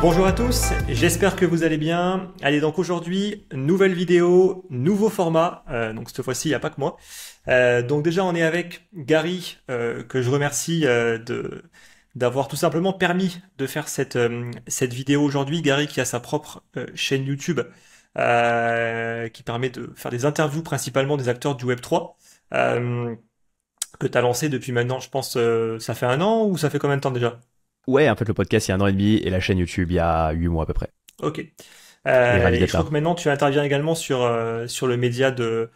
Bonjour à tous, j'espère que vous allez bien. Allez donc aujourd'hui, nouvelle vidéo, nouveau format, euh, donc cette fois-ci il n'y a pas que moi. Euh, donc déjà on est avec Gary, euh, que je remercie de d'avoir tout simplement permis de faire cette, cette vidéo aujourd'hui. Gary qui a sa propre chaîne YouTube qui permet de faire des interviews principalement des acteurs du Web3 que tu as lancé depuis maintenant, je pense, euh, ça fait un an ou ça fait combien de temps déjà Ouais, en fait, le podcast, il y a un an et demi et la chaîne YouTube, il y a huit mois à peu près. Ok. et euh, je crois que maintenant, tu interviens également sur, euh, sur le média de,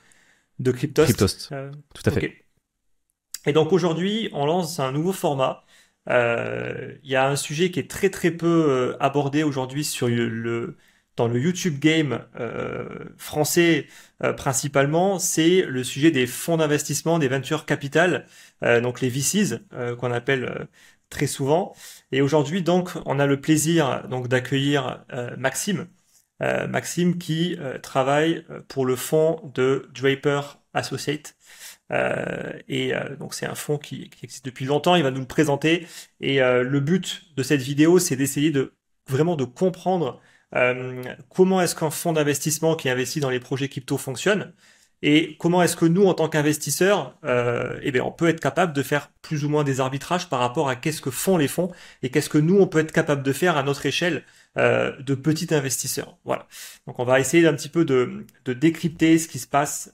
de Cryptos, Tout à fait. Et donc aujourd'hui, on lance un nouveau format. Il y a un sujet qui est très très peu abordé aujourd'hui sur le, dans le YouTube game euh, français euh, principalement, c'est le sujet des fonds d'investissement, des venture capital, euh, donc les VCs qu'on appelle très souvent. Et aujourd'hui, donc, on a le plaisir donc d'accueillir Maxime, Maxime qui travaille pour le fonds de Draper Associates. et donc c'est un fonds qui, existe depuis longtemps, il va nous le présenter. Et le but de cette vidéo, c'est d'essayer de vraiment de comprendre euh, comment est-ce qu'un fonds d'investissement qui investit dans les projets crypto fonctionne et comment est-ce que nous, en tant qu'investisseurs, euh, eh bien, on peut être capable de faire plus ou moins des arbitrages par rapport à qu'est-ce que font les fonds et qu'est-ce que nous, on peut être capable de faire à notre échelle euh, de petits investisseurs. Voilà. Donc, on va essayer d'un petit peu de, décrypter ce qui se passe.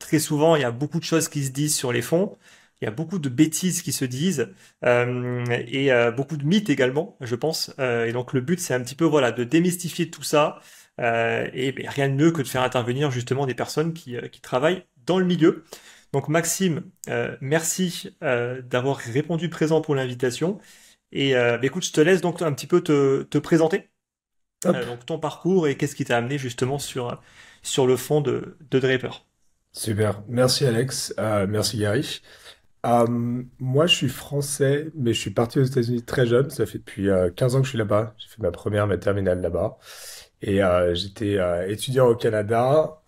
très souvent, il y a beaucoup de choses qui se disent sur les fonds il y a beaucoup de bêtises qui se disent euh, et euh, beaucoup de mythes également, je pense. Euh, et donc le but, c'est un petit peu voilà de démystifier tout ça. Euh, et ben, rien de mieux que de faire intervenir justement des personnes qui, euh, qui travaillent dans le milieu. Donc Maxime, merci d'avoir répondu présent pour l'invitation. Et ben écoute, je te laisse donc un petit peu te, te présenter. donc ton parcours et qu'est-ce qui t'a amené justement sur, sur le fond de, de Draper. Super, merci Alex, merci Gary. Euh, moi, je suis français, mais je suis parti aux États-Unis très jeune. Ça fait depuis 15 euh, ans que je suis là-bas. J'ai fait ma première, ma terminale là-bas. Et euh, j'étais euh, étudiant au Canada,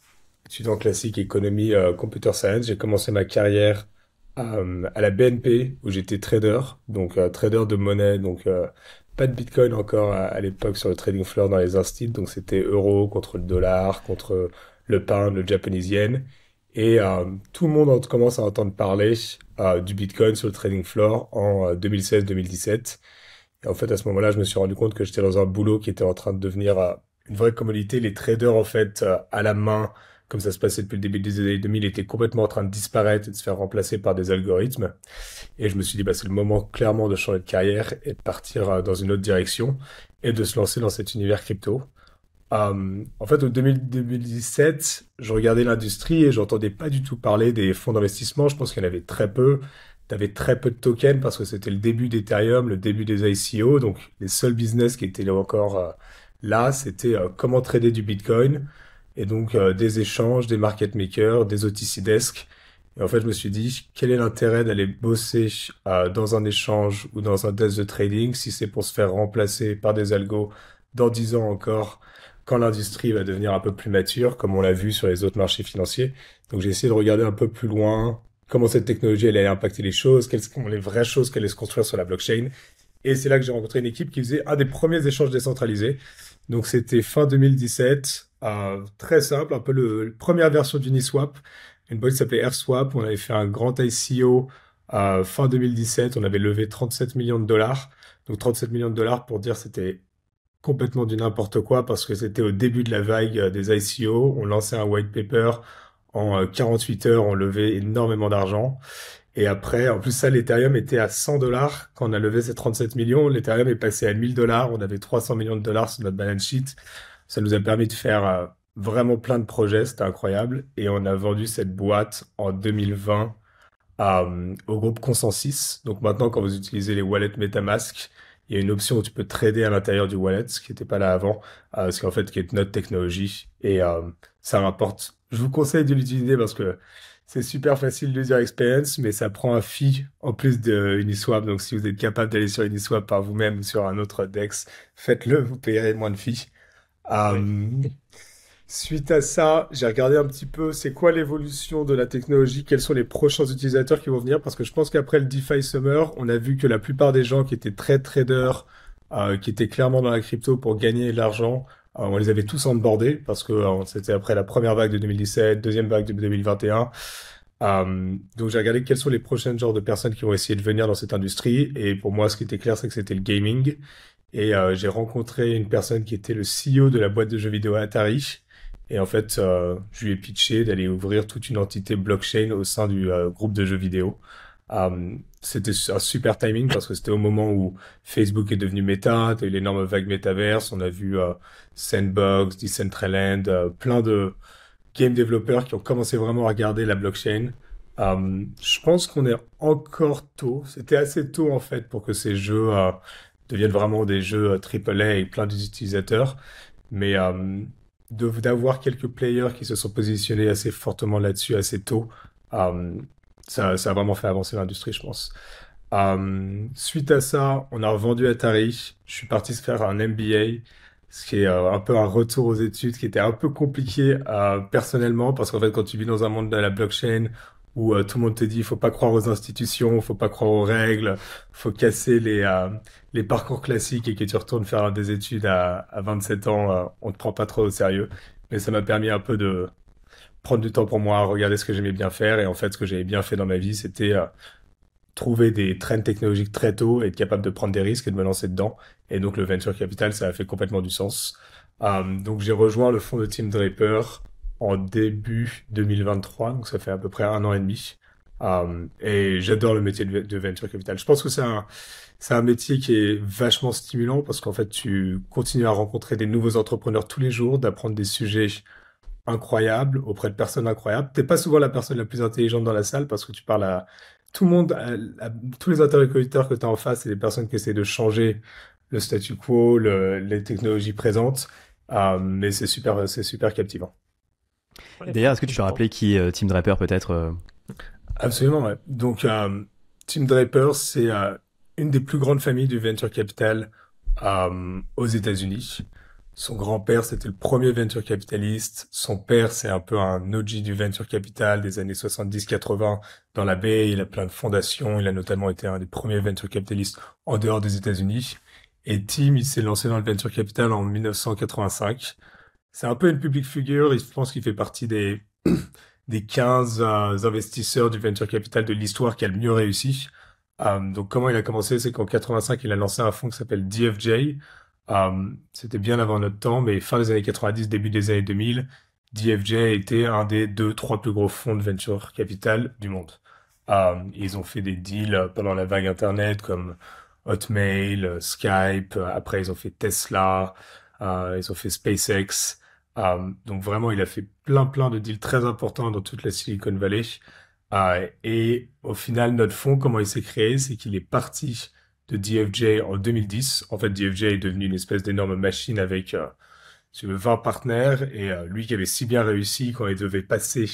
étudiant classique économie, computer science. J'ai commencé ma carrière à la BNP, où j'étais trader, donc trader de monnaie, donc pas de Bitcoin encore à, l'époque sur le trading floor dans les instituts. Donc c'était euro contre le dollar, contre le pain, le japonais et euh, tout le monde commence à entendre parler euh, du Bitcoin sur le trading floor en 2016-2017. Euh, et en fait, à ce moment-là, je me suis rendu compte que j'étais dans un boulot qui était en train de devenir une vraie commodité. Les traders, en fait, à la main, comme ça se passait depuis le début des années 2000, étaient complètement en train de disparaître et de se faire remplacer par des algorithmes. Et je me suis dit, bah, c'est le moment clairement de changer de carrière et de partir dans une autre direction et de se lancer dans cet univers crypto. Euh, en fait, en 2017, je regardais l'industrie et j'entendais pas du tout parler des fonds d'investissement. Je pense qu'il y en avait très peu. Tu avais très peu de tokens parce que c'était le début d'Ethereum, le début des ICO. Donc, les seuls business qui étaient encore euh, là, c'était euh, comment trader du Bitcoin. Et donc, des échanges, des market makers, des OTC desks. Et en fait, je me suis dit, quel est l'intérêt d'aller bosser dans un échange ou dans un desk de trading si c'est pour se faire remplacer par des algos dans 10 ans encore quand l'industrie va devenir un peu plus mature, comme on l'a vu sur les autres marchés financiers. Donc j'ai essayé de regarder un peu plus loin comment cette technologie allait impacter les choses, quelles sont les vraies choses qu'elle allait se construire sur la blockchain. Et c'est là que j'ai rencontré une équipe qui faisait un des premiers échanges décentralisés. Donc c'était fin 2017, euh, très simple, un peu le, la première version d'Uniswap, une boîte qui s'appelait AirSwap. On avait fait un grand ICO euh, fin 2017, on avait levé 37 millions de dollars. Donc 37 millions de dollars pour dire c'était complètement du n'importe quoi parce que c'était au début de la vague euh, des ICO. On lançait un white paper. En 48 euh, heures, on levait énormément d'argent. Et après, en plus ça, l'Ethereum était à 100 dollars quand on a levé ces 37 millions. L'Ethereum est passé à 1000 dollars. On avait 300 millions de dollars sur notre balance sheet. Ça nous a permis de faire euh, vraiment plein de projets. C'était incroyable. Et on a vendu cette boîte en 2020 au groupe Consensus. Donc maintenant, quand vous utilisez les wallets MetaMask, il y a une option où tu peux trader à l'intérieur du wallet, ce qui n'était pas là avant, euh, ce qui fait qui est notre technologie et euh, ça rapporte. Je vous conseille de l'utiliser parce que c'est super facile de experience, mais ça prend un fee en plus de Uniswap. Donc si vous êtes capable d'aller sur Uniswap par vous-même ou sur un autre DEX, faites-le, vous payerez moins de fee. Euh, Suite à ça, j'ai regardé un petit peu c'est quoi l'évolution de la technologie, quels sont les prochains utilisateurs qui vont venir, parce que je pense qu'après le DeFi Summer, on a vu que la plupart des gens qui étaient très traders, euh, qui étaient clairement dans la crypto pour gagner de l'argent, euh, on les avait tous embordés parce que euh, c'était après la première vague de 2017, deuxième vague de 2021. donc j'ai regardé quels sont les prochains genres de personnes qui vont essayer de venir dans cette industrie, et pour moi ce qui était clair c'est que c'était le gaming. Et j'ai rencontré une personne qui était le CEO de la boîte de jeux vidéo Atari, et en fait, euh, je lui ai pitché d'aller ouvrir toute une entité blockchain au sein du euh, groupe de jeux vidéo. Euh, c'était un super timing parce que c'était au moment où Facebook est devenu méta, t'as eu l'énorme vague métaverse, on a vu Sandbox, Decentraland, plein de game développeurs qui ont commencé vraiment à regarder la blockchain. je pense qu'on est encore tôt, c'était assez tôt en fait pour que ces jeux deviennent vraiment des jeux AAA et plein d'utilisateurs, mais d'avoir quelques players qui se sont positionnés assez fortement là-dessus assez tôt, euh, ça, ça, a vraiment fait avancer l'industrie, je pense. Euh, suite à ça, on a revendu Atari. Je suis parti se faire un MBA, ce qui est euh, un peu un retour aux études qui était un peu compliqué personnellement, parce qu'en fait, quand tu vis dans un monde de la blockchain où euh, tout le monde te dit faut pas croire aux institutions, faut pas croire aux règles, faut casser les, euh, les parcours classiques et que tu retournes faire des études à, à 27 ans, euh, on te prend pas trop au sérieux. Mais ça m'a permis un peu de prendre du temps pour moi, regarder ce que j'aimais bien faire et en fait ce que j'avais bien fait dans ma vie, c'était euh, trouver des trends technologiques très tôt, être capable de prendre des risques et de me lancer dedans. Et donc le venture capital, ça a fait complètement du sens. donc j'ai rejoint le fonds de team Draper en début 2023, donc ça fait à peu près un an et demi. Euh, et j'adore le métier de, venture capital. Je pense que c'est un, c'est un métier qui est vachement stimulant parce qu'en fait, tu continues à rencontrer des nouveaux entrepreneurs tous les jours, d'apprendre des sujets incroyables auprès de personnes incroyables. T'es pas souvent la personne la plus intelligente dans la salle parce que tu parles à tout le monde, à, tous les interlocuteurs que tu as en face et des personnes qui essaient de changer le statu quo, les technologies présentes. Euh, mais c'est super, c'est super captivant. D'ailleurs, est-ce que tu as rappeler qui est euh, Tim Draper peut-être euh Absolument, ouais. Donc, euh, Tim Draper, c'est une des plus grandes familles du venture capital aux États-Unis. Son grand-père, c'était le premier venture capitaliste. Son père, c'est un peu un OG du venture capital des années 70-80 dans la baie. Il a plein de fondations. Il a notamment été un des premiers venture capitalistes en dehors des États-Unis. Et Tim, il s'est lancé dans le venture capital en 1985 c'est un peu une public figure. je pense qu'il fait partie des, des 15 euh, investisseurs du venture capital de l'histoire qui a le mieux réussi. Euh, donc, comment il a commencé C'est qu'en 85, il a lancé un fonds qui s'appelle DFJ. Euh, c'était bien avant notre temps, mais fin des années 90, début des années 2000, DFJ a été un des deux, trois plus gros fonds de venture capital du monde. ils ont fait des deals pendant la vague Internet comme Hotmail, Skype. Après, ils ont fait Tesla. ils ont fait SpaceX. Euh, donc vraiment, il a fait plein plein de deals très importants dans toute la Silicon Valley. Euh, et au final, notre fonds, comment il s'est créé, c'est qu'il est parti de DFJ en 2010. En fait, DFJ est devenu une espèce d'énorme machine avec 20 euh, partenaires et lui qui avait si bien réussi quand il devait passer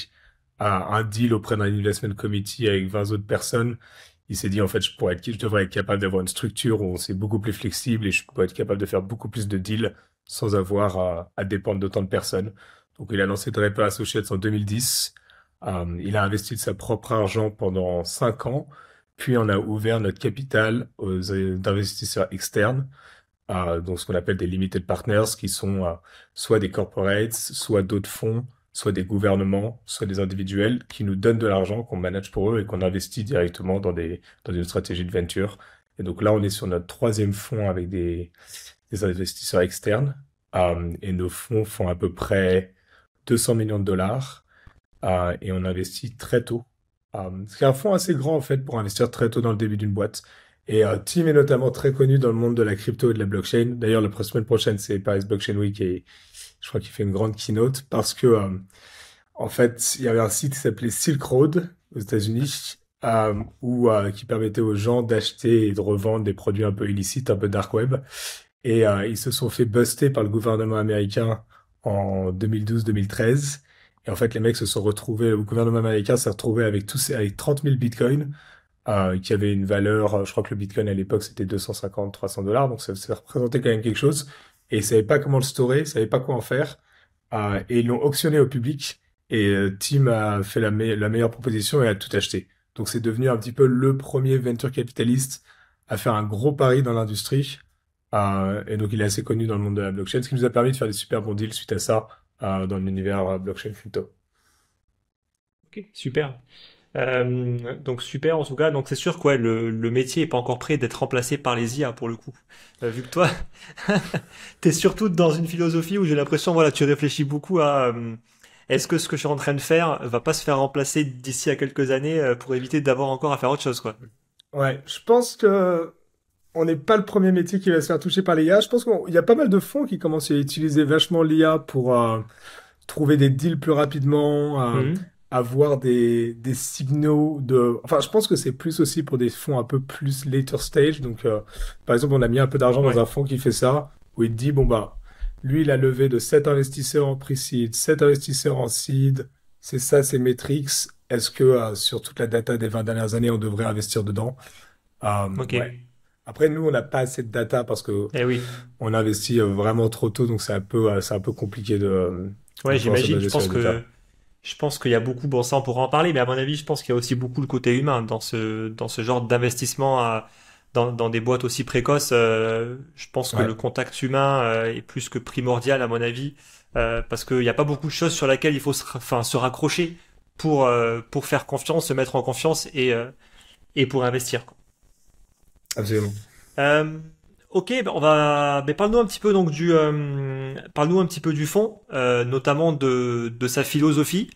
à un deal auprès d'un investment committee avec 20 autres personnes, il s'est dit en fait je pourrais être, je devrais être capable d'avoir une structure où c'est beaucoup plus flexible et je pourrais être capable de faire beaucoup plus de deals sans avoir à, dépendre d'autant de personnes. Donc, il a lancé la Associates en 2010. Euh, il a investi de sa propre argent pendant cinq ans, puis on a ouvert notre capital aux investisseurs externes, euh, donc ce qu'on appelle des limited partners, qui sont euh, soit des corporates, soit d'autres fonds, soit des gouvernements, soit des individuels qui nous donnent de l'argent qu'on manage pour eux et qu'on investit directement dans des dans une stratégie de venture. Et donc là, on est sur notre troisième fonds avec des des investisseurs externes. Euh, et nos fonds font à peu près 200 millions de dollars. Euh, et on investit très tôt. Euh, c'est un fonds assez grand en fait pour investir très tôt dans le début d'une boîte. Et Tim est notamment très connu dans le monde de la crypto et de la blockchain. D'ailleurs, la semaine prochaine, c'est Paris Blockchain Week et je crois qu'il fait une grande keynote parce que, en fait, il y avait un site qui s'appelait Silk Road aux États-Unis euh, où qui permettait aux gens d'acheter et de revendre des produits un peu illicites, un peu dark web. Et euh, ils se sont fait buster par le gouvernement américain en 2012-2013. Et en fait, les mecs se sont retrouvés, le gouvernement américain s'est retrouvé avec, tous, avec 30 000 bitcoins, euh, qui avaient une valeur, euh, je crois que le bitcoin à l'époque c'était 250-300 dollars, donc ça, représentait quand même quelque chose. Et ils savaient pas comment le storer, ils savaient pas quoi en faire. Euh, et ils l'ont auctionné au public. Et Tim a fait la, la meilleure proposition et a tout acheté. Donc c'est devenu un petit peu le premier venture capitaliste à faire un gros pari dans l'industrie euh, et donc, il est assez connu dans le monde de la blockchain, ce qui nous a permis de faire des super bons deals suite à ça euh, dans l'univers euh, blockchain crypto. Ok, super. donc super en tout cas. Donc c'est sûr que le, métier est pas encore prêt d'être remplacé par les IA pour le coup. vu que toi, tu es surtout dans une philosophie où j'ai l'impression voilà tu réfléchis beaucoup à est-ce que ce que je suis en train de faire va pas se faire remplacer d'ici à quelques années pour éviter d'avoir encore à faire autre chose quoi. Ouais, je pense que on n'est pas le premier métier qui va se faire toucher par l'IA. Je pense qu'il y a pas mal de fonds qui commencent à utiliser vachement l'IA pour euh, trouver des deals plus rapidement, avoir mhm. des, signaux de... Enfin, je pense que c'est plus aussi pour des fonds un peu plus later stage. Donc, euh, par exemple, on a mis un peu d'argent dans un fonds qui fait ça, où il dit, bon, bah, lui, il a levé de 7 investisseurs en pre-seed, 7 investisseurs en seed, c'est ça, c'est Metrics. Est-ce que euh, sur toute la data des 20 dernières années, on devrait investir dedans Ok. Après, nous, on n'a pas assez de data parce que eh oui. on investit euh, vraiment trop tôt, donc c'est un peu, euh, c'est un peu compliqué de. Ouais, j'imagine. Je pense que je pense qu'il y a beaucoup. Bon, ça, on pourra en parler, mais à mon avis, je pense qu'il y a aussi beaucoup le côté humain dans ce dans ce genre d'investissement dans, dans des boîtes aussi précoces. Euh, je pense que le contact humain est plus que primordial, à mon avis, parce qu'il n'y a pas beaucoup de choses sur lesquelles il faut se, enfin, se raccrocher pour pour faire confiance, se mettre en confiance et et pour investir. Absolument. Euh, ok, ben, on va. Mais parle-nous un petit peu donc du, euh, parle-nous un petit peu du fond, euh, notamment de, de, sa philosophie.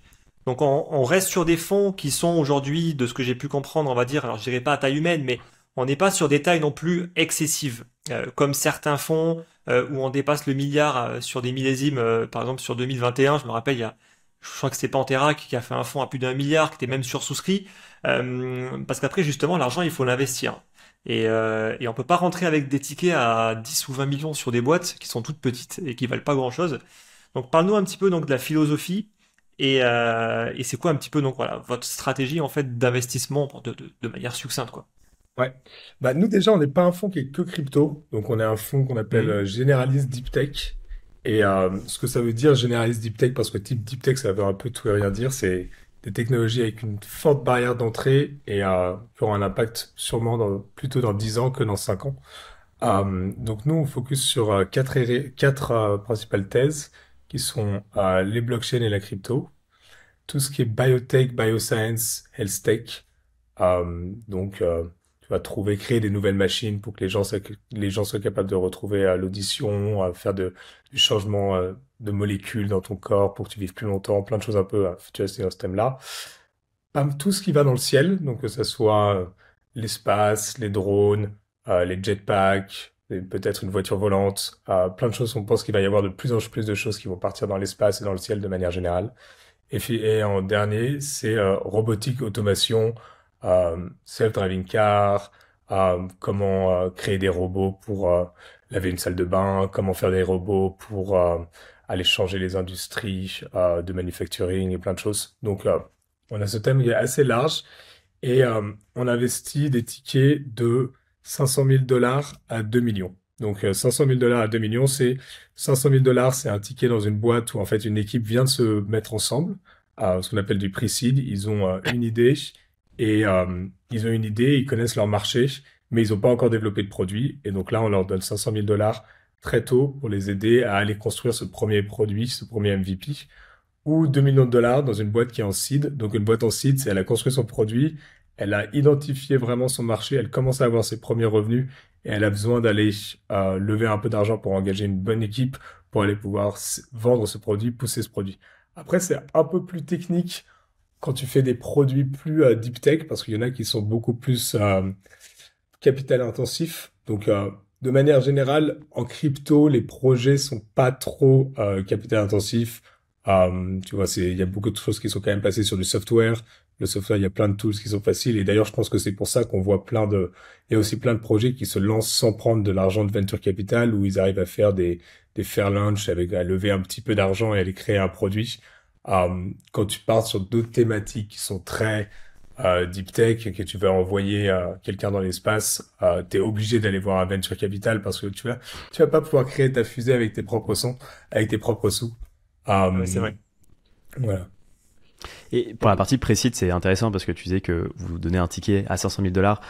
Donc on, reste sur des fonds qui sont aujourd'hui, de ce que j'ai pu comprendre, on va dire, alors je dirais pas à taille humaine, mais on n'est pas sur des tailles non plus excessives, euh, comme certains fonds où on dépasse le milliard sur des millésimes, par exemple sur 2021. Je me rappelle, il y a, je crois que c'est Pantera qui a fait un fonds à plus d'un milliard, qui était même sursouscrit, euh, parce qu'après justement l'argent il faut l'investir. Et, euh, et on peut pas rentrer avec des tickets à 10 ou 20 millions sur des boîtes qui sont toutes petites et qui valent pas grand chose. Donc parle-nous un petit peu donc de la philosophie euh, et, c'est quoi un petit peu donc voilà votre stratégie en fait d'investissement de, de, manière succincte quoi. Ouais. Bah nous déjà on n'est pas un fonds qui est que crypto, donc on est un fonds qu'on appelle mmh. euh, généraliste deep tech. Et euh, ce que ça veut dire généraliste deep tech parce que type deep tech ça veut un peu tout et rien dire, c'est des technologies avec une forte barrière d'entrée et euh, qui auront un impact sûrement dans, plutôt dans 10 ans que dans 5 ans. Euh, donc nous, on focus sur euh, quatre, quatre euh, principales thèses qui sont euh, les blockchains et la crypto, tout ce qui est biotech, bioscience, health tech, donc tu vas trouver, créer des nouvelles machines pour que les gens, soient, les gens soient capables de retrouver à euh, l'audition, à faire de, du changement euh, de molécules dans ton corps pour que tu vives plus longtemps, plein de choses un peu, euh, tu vois, dans ce thème-là. Tout ce qui va dans le ciel, donc que ce soit l'espace, les drones, les jetpacks, peut-être une voiture volante, plein de choses. On pense qu'il va y avoir de plus en plus de choses qui vont partir dans l'espace et dans le ciel de manière générale. Et, en dernier, c'est robotique, automation, euh, self-driving car, euh, comment euh, créer des robots pour laver une salle de bain, comment faire des robots pour aller changer les industries de manufacturing et plein de choses. Donc, on a ce thème qui est assez large et on investit des tickets de 500 000 dollars à 2 millions. Donc 500 000 dollars à 2 millions, c'est 500 000 dollars, c'est un ticket dans une boîte où en fait une équipe vient de se mettre ensemble, à ce qu'on appelle du pre Ils ont une idée, et euh, ils ont une idée, ils connaissent leur marché, mais ils n'ont pas encore développé de produit. Et donc là, on leur donne 500 000 dollars très tôt pour les aider à aller construire ce premier produit, ce premier MVP, ou 2 millions de dollars dans une boîte qui est en seed. Donc une boîte en seed, c'est elle a construit son produit, elle a identifié vraiment son marché, elle commence à avoir ses premiers revenus et elle a besoin d'aller euh, lever un peu d'argent pour engager une bonne équipe pour aller pouvoir vendre ce produit, pousser ce produit. Après, c'est un peu plus technique quand tu fais des produits plus euh, deep tech, parce qu'il y en a qui sont beaucoup plus euh, capital intensifs. Donc, euh, de manière générale, en crypto, les projets sont pas trop capital intensifs. tu vois, il y a beaucoup de choses qui sont quand même passées sur du software. Le software, il y a plein de tools qui sont faciles. Et d'ailleurs, je pense que c'est pour ça qu'on voit plein de, il y a aussi plein de projets qui se lancent sans prendre de l'argent de venture capital, où ils arrivent à faire des, des fair launch avec à lever un petit peu d'argent et aller créer un produit. Euh, quand tu pars sur d'autres thématiques qui sont très euh, deep tech, et que tu veux envoyer euh, quelqu'un dans l'espace, tu es obligé d'aller voir un venture Capital parce que tu vas, tu vas pas pouvoir créer ta fusée avec tes propres sons, avec tes propres sous. c'est vrai. Voilà. Et pour la partie précise, c'est intéressant parce que tu disais que vous donnez un ticket à 500 000 dollars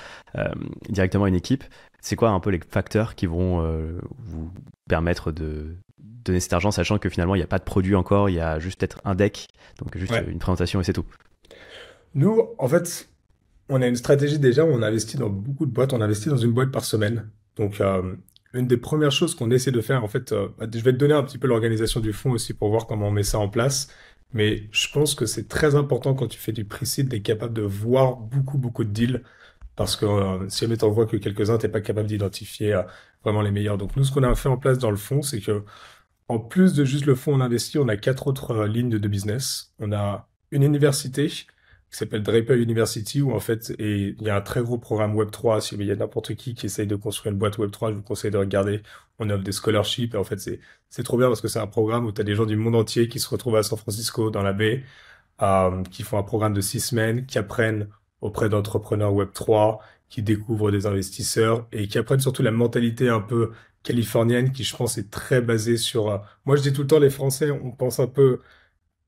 directement à une équipe. C'est quoi un peu les facteurs qui vont vous permettre de, donner cet argent, sachant que finalement, il n'y a pas de produit encore, il y a juste peut-être un deck, donc juste une présentation et c'est tout Nous, en fait, on a une stratégie déjà, on investit dans beaucoup de boîtes, on investit dans une boîte par semaine. Donc, euh, une des premières choses qu'on essaie de faire, en fait, euh, bah, je vais te donner un petit peu l'organisation du fonds aussi pour voir comment on met ça en place. Mais je pense que c'est très important quand tu fais du pre d'être capable de voir beaucoup, beaucoup de deals parce que euh, si on vois que quelques-uns, t'es pas capable d'identifier euh, vraiment les meilleurs. Donc nous, ce qu'on a fait en place dans le fond, c'est que en plus de juste le fonds on investit, on a quatre autres euh, lignes de, business. On a une université qui s'appelle Draper University, où en fait, il y a un très gros programme Web3. Si il y a n'importe qui qui essaye de construire une boîte Web3, je vous conseille de regarder. On offre des scholarships, et en fait, c'est trop bien parce que c'est un programme où tu as des gens du monde entier qui se retrouvent à San Francisco, dans la baie, qui font un programme de six semaines, qui apprennent auprès d'entrepreneurs Web3 qui découvrent des investisseurs et qui apprennent surtout la mentalité un peu californienne qui, je pense, est très basée sur... Euh, moi, je dis tout le temps, les Français, on pense un peu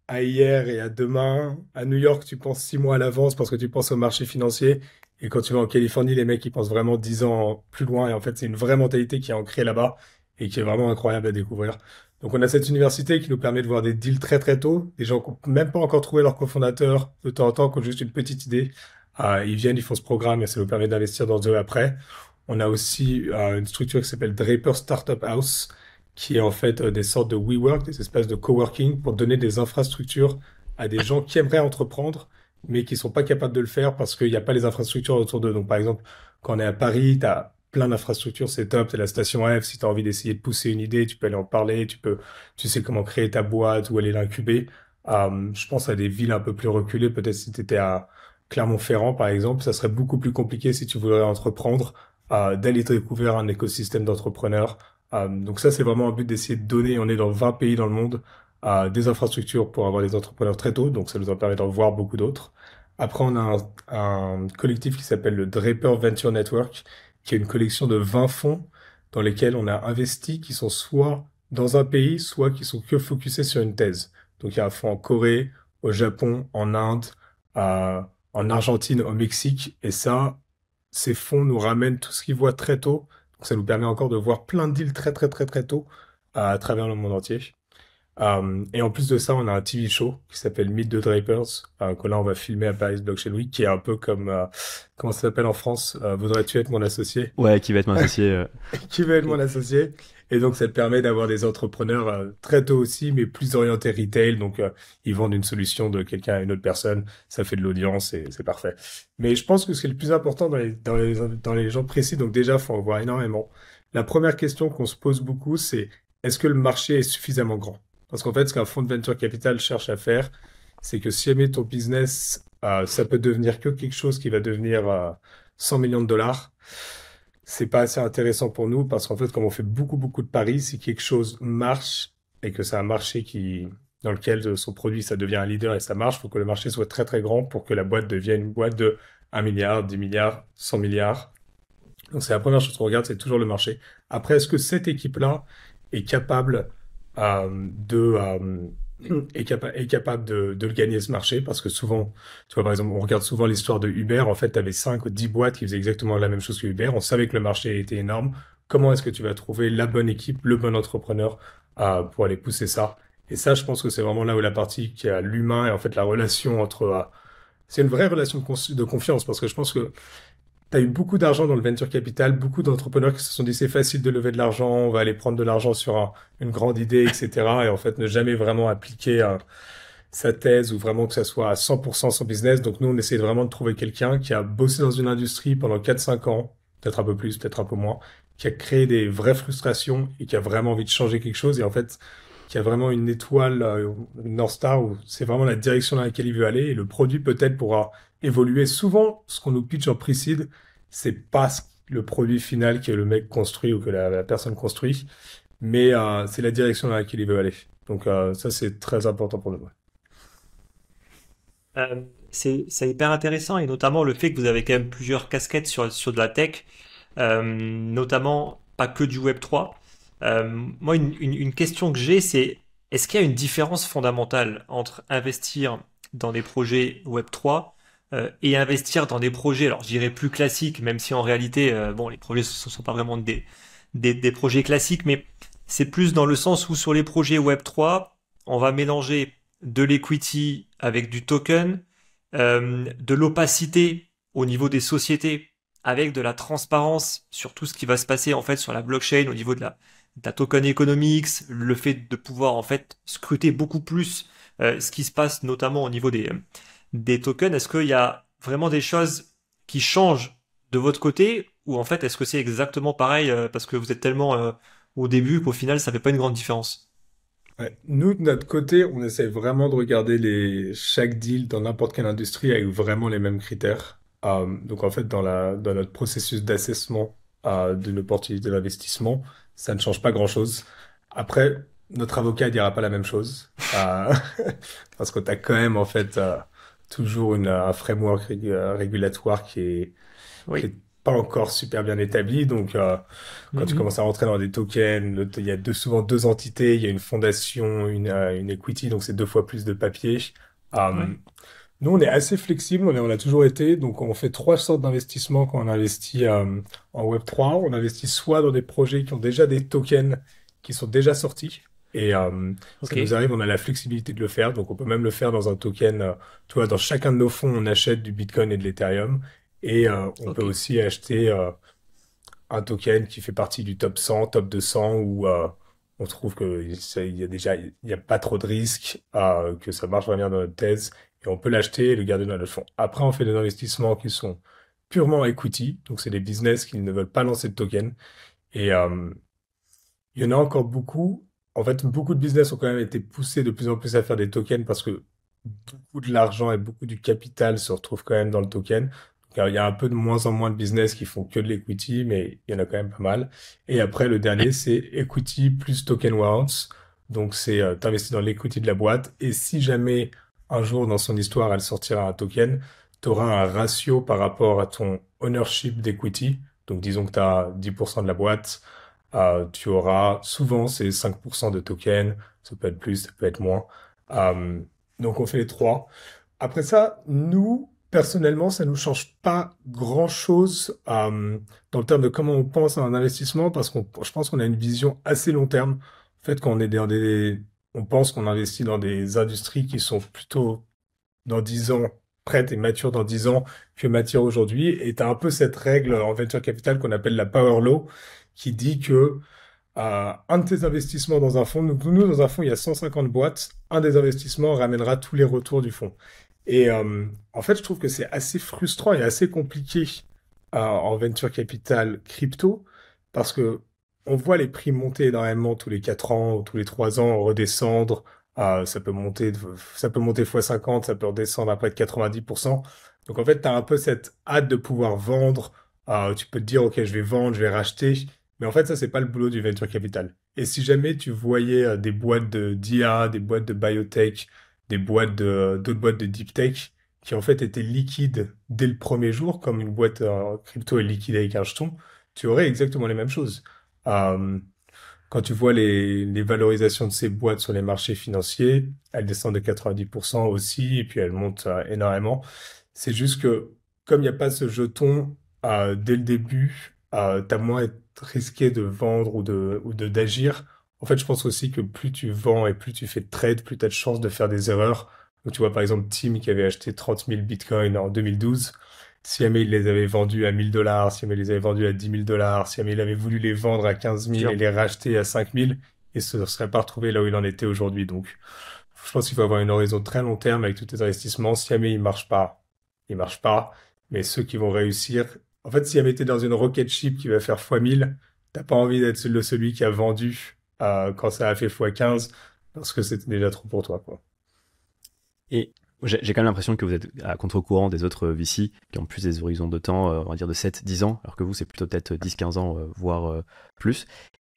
à hier et à demain. À New York, tu penses six mois à l'avance parce que tu penses au marché financier. Et quand tu vas en Californie, les mecs, ils pensent vraiment dix ans plus loin. Et en fait, c'est une vraie mentalité qui est ancrée là-bas et qui est vraiment incroyable à découvrir. Donc on a cette université qui nous permet de voir des deals très très tôt, des gens qui n'ont même pas encore trouvé leur cofondateur, de temps en temps qui ont juste une petite idée, euh, ils viennent, ils font ce programme et ça nous permet d'investir dans eux après. On a aussi euh, une structure qui s'appelle Draper Startup House, qui est en fait euh, des sortes de WeWork, des espaces de coworking pour donner des infrastructures à des gens qui aimeraient entreprendre, mais qui sont pas capables de le faire parce qu'il n'y a pas les infrastructures autour d'eux. Donc, par exemple, quand on est à Paris, tu as plein d'infrastructures, c'est top, tu la station F, si tu as envie d'essayer de pousser une idée, tu peux aller en parler, tu peux, tu sais comment créer ta boîte, ou aller l'incuber. je pense à des villes un peu plus reculées, peut-être si tu étais à, Clermont-Ferrand, par exemple, ça serait beaucoup plus compliqué si tu voulais entreprendre euh, d'aller découvrir un écosystème d'entrepreneurs. Euh, donc ça, c'est vraiment un but d'essayer de donner, on est dans 20 pays dans le monde, euh, des infrastructures pour avoir des entrepreneurs très tôt, donc ça nous en permet d'en voir beaucoup d'autres. Après, on a un, collectif qui s'appelle le Draper Venture Network, qui est une collection de 20 fonds dans lesquels on a investi, qui sont soit dans un pays, soit qui sont que focusés sur une thèse. Donc il y a un fonds en Corée, au Japon, en Inde, à en Argentine, au Mexique. Et ça, ces fonds nous ramènent tout ce qu'ils voient très tôt. Donc ça nous permet encore de voir plein de deals très très très très tôt à travers le monde entier. Euh, et en plus de ça, on a un TV show qui s'appelle Meet the Drapers, euh, que là on va filmer à Paris Blockchain Week, qui est un peu comme, euh, comment ça s'appelle en France, Voudrais-tu être mon associé Ouais, qui va être mon associé. qui va être mon associé. Et donc, ça permet d'avoir des entrepreneurs euh, très tôt aussi, mais plus orientés retail. Donc, euh, ils vendent une solution de quelqu'un à une autre personne. Ça fait de l'audience et c'est parfait. Mais je pense que ce qui est le plus important dans les, gens précis, donc déjà, faut en voir énormément. La première question qu'on se pose beaucoup, c'est est-ce que le marché est suffisamment grand Parce qu'en fait, ce qu'un fonds de venture capital cherche à faire, c'est que si jamais ton business, euh, ça peut devenir que quelque chose qui va devenir 100 millions de dollars, c'est pas assez intéressant pour nous parce qu'en fait, comme on fait beaucoup, beaucoup de paris, si quelque chose marche et que c'est un marché qui, dans lequel son produit, ça devient un leader et ça marche, faut que le marché soit très, très grand pour que la boîte devienne une boîte de 1 milliard, 10 milliards, 100 milliards. Donc, c'est la première chose qu'on regarde, c'est toujours le marché. Après, est-ce que cette équipe-là est capable euh, de, euh, est, capable est capable de, de, le gagner ce marché parce que souvent, tu vois, par exemple, on regarde souvent l'histoire de Uber. En fait, tu avais 5 ou 10 boîtes qui faisaient exactement la même chose que Uber. On savait que le marché était énorme. Comment est-ce que tu vas trouver la bonne équipe, le bon entrepreneur euh, pour aller pousser ça Et ça, je pense que c'est vraiment là où la partie qui a l'humain et en fait la relation entre. Euh, c'est une vraie relation de, confiance parce que je pense que tu eu beaucoup d'argent dans le venture capital, beaucoup d'entrepreneurs qui se sont dit c'est facile de lever de l'argent, on va aller prendre de l'argent sur une grande idée, etc. Et en fait, ne jamais vraiment appliquer euh, sa thèse ou vraiment que ça soit à 100% son business. Donc nous, on essaie vraiment de trouver quelqu'un qui a bossé dans une industrie pendant 4-5 ans, peut-être un peu plus, peut-être un peu moins, qui a créé des vraies frustrations et qui a vraiment envie de changer quelque chose. Et en fait, qui a vraiment une étoile, une euh, North Star, où c'est vraiment la direction dans laquelle il veut aller. Et le produit peut-être pourra évoluer. Souvent, ce qu'on nous pitch en pre c'est pas le produit final que le mec construit ou que la, personne construit, mais euh, c'est la direction dans laquelle il veut aller. Donc euh, ça, c'est très important pour nous. Euh, c'est hyper intéressant, et notamment le fait que vous avez quand même plusieurs casquettes sur, sur de la tech, notamment pas que du Web 3. moi, une question que j'ai, c'est est-ce qu'il y a une différence fondamentale entre investir dans des projets Web 3 euh, et investir dans des projets, alors je dirais plus classiques, même si en réalité, euh, bon, les projets ce ne sont pas vraiment des, des, des projets classiques, mais c'est plus dans le sens où sur les projets Web3, on va mélanger de l'equity avec du token, euh, de l'opacité au niveau des sociétés, avec de la transparence sur tout ce qui va se passer en fait sur la blockchain au niveau de la, de token economics, le fait de pouvoir en fait scruter beaucoup plus ce qui se passe notamment au niveau des, des tokens, est-ce qu'il y a vraiment des choses qui changent de votre côté ou en fait est-ce que c'est exactement pareil euh, parce que vous êtes tellement euh, au début qu'au final ça fait pas une grande différence Nous de notre côté on essaie vraiment de regarder les... chaque deal dans n'importe quelle industrie avec vraiment les mêmes critères. Euh, donc en fait dans, la... dans notre processus d'assessement d'une opportunité d'investissement ça ne change pas grand chose. Après notre avocat dira pas la même chose parce que tu as quand même en fait toujours une, un framework euh, régulatoire qui est, pas encore super bien établi. Donc, euh, quand tu mm-hmm. commences à rentrer dans des tokens, il y a souvent deux entités. Il y a une fondation, une, euh, equity, donc c'est deux fois plus de papier. Hum, nous, on est assez flexible, on, a toujours été. Donc, on fait trois sortes d'investissements quand on investit hum, en Web3. On investit soit dans des projets qui ont déjà des tokens qui sont déjà sortis. Et euh, okay. nous arrive, on a la flexibilité de le faire, donc on peut même le faire dans un token. Euh, tu vois, dans chacun de nos fonds, on achète du Bitcoin et de l'Ethereum, et euh, on peut aussi acheter euh, un token qui fait partie du top 100, top 200, où on trouve que il y a déjà, il n'y a pas trop de risques que ça marche bien dans notre thèse, et on peut l'acheter et le garder dans le fond. Après, on fait des investissements qui sont purement equity, donc c'est des business qui ne veulent pas lancer de token, et il y en a encore beaucoup, en fait, beaucoup de business ont quand même été poussés de plus en plus à faire des tokens parce que beaucoup de l'argent et beaucoup du capital se retrouvent quand même dans le token. il y a un peu de moins en moins de business qui font que de l'equity, mais il y en a quand même pas mal. Et après, le dernier, c'est equity plus token warrants. Donc, c'est euh, dans l'equity de la boîte. Et si jamais un jour dans son histoire, elle sortira un token, tu auras un ratio par rapport à ton ownership d'equity. Donc, disons que tu as 10% de la boîte, euh, tu auras souvent ces 5% de tokens, ça peut être plus, ça peut être moins. Euh, donc on fait les trois. Après ça, nous, personnellement, ça nous change pas grand-chose euh, dans le terme de comment on pense à un investissement, parce qu'on, je pense qu'on a une vision assez long terme. En fait, qu'on on est dans des, on pense qu'on investit dans des industries qui sont plutôt dans 10 ans prêtes et matures dans 10 ans que matures aujourd'hui. Et tu as un peu cette règle en venture capital qu'on appelle la power law, qui dit que euh, un de tes investissements dans un fonds, nous, dans un fonds, il y a 150 boîtes, un des investissements ramènera tous les retours du fonds. Et euh, en fait, je trouve que c'est assez frustrant et assez compliqué euh, en venture capital crypto parce que on voit les prix monter énormément tous les 4 ans ou tous les 3 ans, redescendre. ça peut monter, ça peut monter x 50, ça peut redescendre à près de 90%. Donc en fait, tu as un peu cette hâte de pouvoir vendre. tu peux te dire, OK, je vais vendre, je vais racheter. Mais en fait, ça, c'est pas le boulot du venture capital. Et si jamais tu voyais euh, des boîtes d'IA, des boîtes de biotech, des boîtes de, euh, d'autres boîtes de deep tech, qui en fait étaient liquides dès le premier jour, comme une boîte euh, crypto est liquide avec un jeton, tu aurais exactement les mêmes choses. quand tu vois les, valorisations de ces boîtes sur les marchés financiers, elles descendent de 90% aussi, et puis elles montent énormément. C'est juste que comme il n'y a pas ce jeton dès le début, euh, as moins risqué de vendre ou de ou de d'agir. En fait, je pense aussi que plus tu vends et plus tu fais de trade, plus tu as de chances de faire des erreurs. Donc, tu vois, par exemple, Tim qui avait acheté 30 000 bitcoins en 2012, si jamais il les avait vendus à 1000 dollars, si jamais il les avait vendus à 10 000 dollars, si jamais il avait voulu les vendre à 15 000 et les racheter à 5 000, il se serait pas retrouvé là où il en était aujourd'hui. Donc, je pense qu'il faut avoir une horizon très long terme avec tous tes investissements. Si jamais il marche pas, il marche pas. Mais ceux qui vont réussir, en fait, si elle été dans une rocket ship qui va faire x1000, t'as pas envie d'être celui qui a vendu euh, quand ça a fait x15 parce que c'était déjà trop pour toi. Quoi. Et j'ai quand même l'impression que vous êtes à contre-courant des autres euh, VC qui ont plus des horizons de temps, euh, on va dire de 7-10 ans, alors que vous, c'est plutôt peut-être 10-15 ans, voire plus.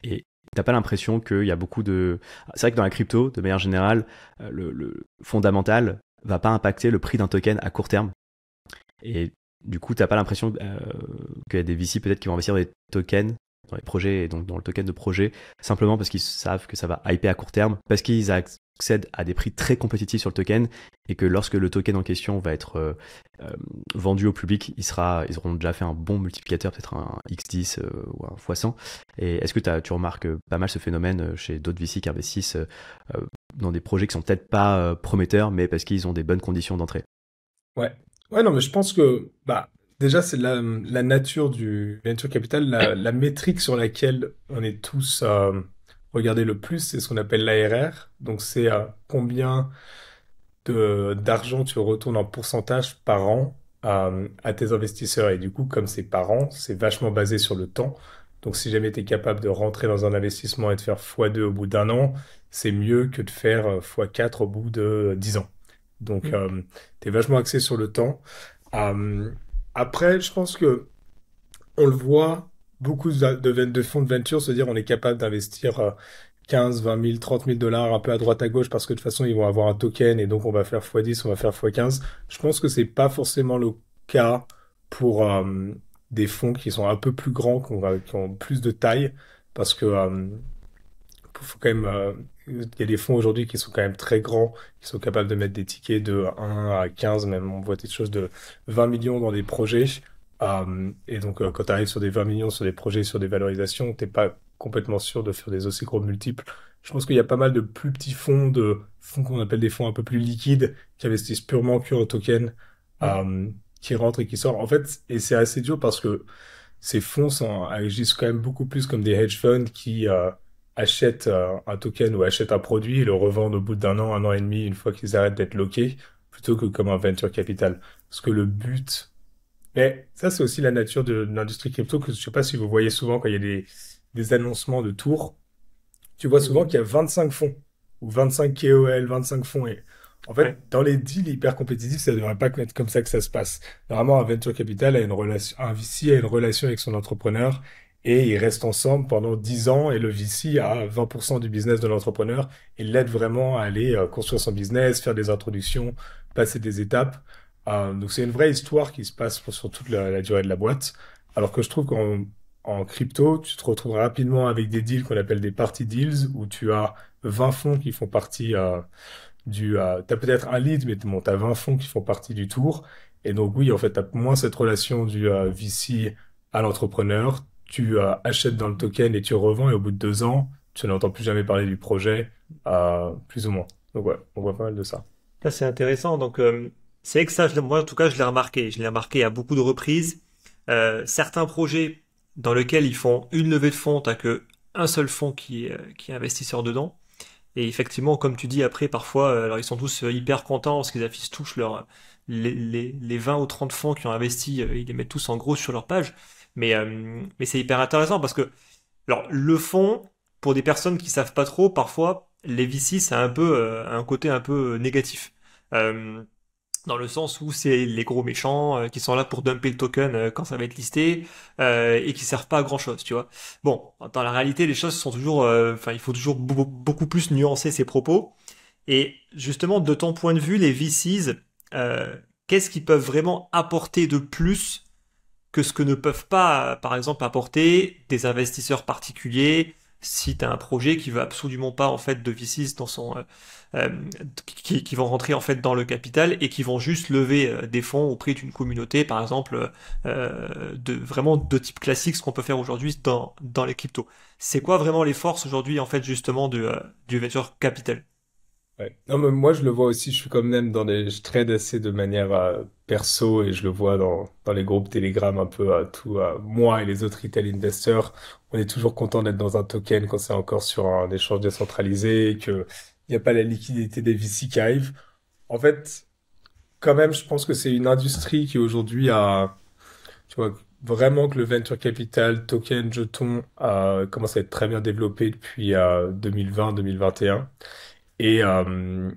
Et t'as pas l'impression qu'il y a beaucoup de... C'est vrai que dans la crypto, de manière générale, le, le fondamental va pas impacter le prix d'un token à court terme. Et du coup, t'as pas l'impression euh, qu'il y a des VC peut-être qui vont investir dans des tokens, dans les projets et donc dans le token de projet, simplement parce qu'ils savent que ça va hyper à court terme, parce qu'ils accèdent à des prix très compétitifs sur le token et que lorsque le token en question va être euh, euh, vendu au public, il sera, ils auront déjà fait un bon multiplicateur, peut-être un X10 euh, ou un x100. Et est-ce que as, tu remarques pas mal ce phénomène chez d'autres VC qui investissent dans des projets qui sont peut-être pas prometteurs, mais parce qu'ils ont des bonnes conditions d'entrée Ouais, Ouais, non, mais je pense que bah, déjà, c'est la, nature du venture capital, la, métrique sur laquelle on est tous regardez euh, regardés le plus, c'est ce qu'on appelle l'ARR. Donc, c'est euh, combien de, d'argent tu retournes en pourcentage par an euh, à tes investisseurs. Et du coup, comme c'est par an, c'est vachement basé sur le temps. Donc, si jamais tu es capable de rentrer dans un investissement et de faire x2 au bout d'un an, c'est mieux que de faire x4 au bout de 10 ans. Donc, mm. euh, tu es vachement axé sur le temps. Euh, après, je pense que on le voit, beaucoup de, de, fonds de venture se dire on est capable d'investir 15, 20 000, 30 000 dollars un peu à droite à gauche parce que de toute façon, ils vont avoir un token et donc on va faire x10, on va faire x15. Je pense que c'est pas forcément le cas pour euh, des fonds qui sont un peu plus grands, qui ont, plus de taille parce que faut quand même il y a des fonds aujourd'hui qui sont quand même très grands, qui sont capables de mettre des tickets de 1 à 15, même on voit des choses de 20 millions dans des projets. Euh, et donc euh, quand tu arrives sur des 20 millions, sur des projets, sur des valorisations, t'es pas complètement sûr de faire des aussi gros multiples. Je pense qu'il y a pas mal de plus petits fonds, de fonds qu'on appelle des fonds un peu plus liquides, qui investissent purement que en token, euh, qui rentrent et qui sortent. En fait, et c'est assez dur parce que ces fonds sont, agissent quand même beaucoup plus comme des hedge funds qui... Euh, achètent euh, un token ou achète un produit et le revendent au bout d'un an, un an et demi, une fois qu'ils arrêtent d'être loqués, plutôt que comme un venture capital. Parce que le but... Mais ça, c'est aussi la nature de, l'industrie crypto que je sais pas si vous voyez souvent quand il y a des, des annoncements de tours. Tu vois souvent mm. qu'il y a 25 fonds ou 25 KOL, 25 fonds. Et en fait, dans les deals hyper compétitifs, ça ne devrait pas être comme ça que ça se passe. Normalement, un venture capital a une relation, un VC a une relation avec son entrepreneur et ils restent ensemble pendant 10 ans et le VC a 20% du business de l'entrepreneur et l'aide vraiment à aller euh, construire son business, faire des introductions, passer des étapes. Euh, donc c'est une vraie histoire qui se passe sur toute la, durée de la boîte. Alors que je trouve qu'en en crypto, tu te retrouves rapidement avec des deals qu'on appelle des party deals où tu as 20 fonds qui font partie euh, du... tu as peut-être un lead, mais tu as 20 fonds qui font partie du tour. Et donc oui, en fait, tu as moins cette relation du VC à l'entrepreneur tu euh, achètes dans le token et tu revends, et au bout de deux ans, tu n'entends plus jamais parler du projet, euh, plus ou moins. Donc ouais, on voit pas mal de ça. Ça c'est intéressant. Donc euh, c'est que ça, je, moi en tout cas, je l'ai remarqué. Je l'ai remarqué à beaucoup de reprises. certains projets dans lesquels ils font une levée de fonds, t'as que un seul fonds qui, qui est investisseur dedans. Et effectivement, comme tu dis, après, parfois, alors ils sont tous hyper contents parce qu'ils affichent tous leurs les, les, les, 20 ou 30 fonds qui ont investi, ils les mettent tous en gros sur leur page. Mais, euh, mais c'est hyper intéressant parce que, alors, le fond, pour des personnes qui savent pas trop, parfois, les VC, c'est un peu euh, un côté un peu euh, négatif. dans le sens où c'est les gros méchants qui sont là pour dumper le token quand ça va être listé et qui servent pas à grand chose, tu vois. Bon, dans la réalité, les choses sont toujours, enfin, il faut toujours beaucoup plus nuancer ses propos. Et justement, de ton point de vue, les VCs, qu'est-ce qu'ils peuvent vraiment apporter de plus que ce que ne peuvent pas, par exemple, apporter des investisseurs particuliers si tu as un projet qui veut absolument pas en fait de v dans son euh, euh, qui, vont rentrer en fait dans le capital et qui vont juste lever euh, des fonds au prix d'une communauté par exemple de vraiment de type classique ce qu'on peut faire aujourd'hui dans les cryptos. C'est quoi vraiment les forces aujourd'hui en fait justement du, du venture capital Ouais. Non, mais moi, je le vois aussi, je suis comme même dans des... Je trade assez de manière euh, perso et je le vois dans, dans les groupes Telegram un peu à tout, à moi et les autres retail investors. On est toujours content d'être dans un token quand c'est encore sur un échange décentralisé et qu'il n'y a pas la liquidité des VC qui arrive. En fait, quand même, je pense que c'est une industrie qui aujourd'hui a, tu vois, vraiment que le venture capital, token, jeton, a commencé à être très bien développé depuis 2020-2021. Euh, et euh,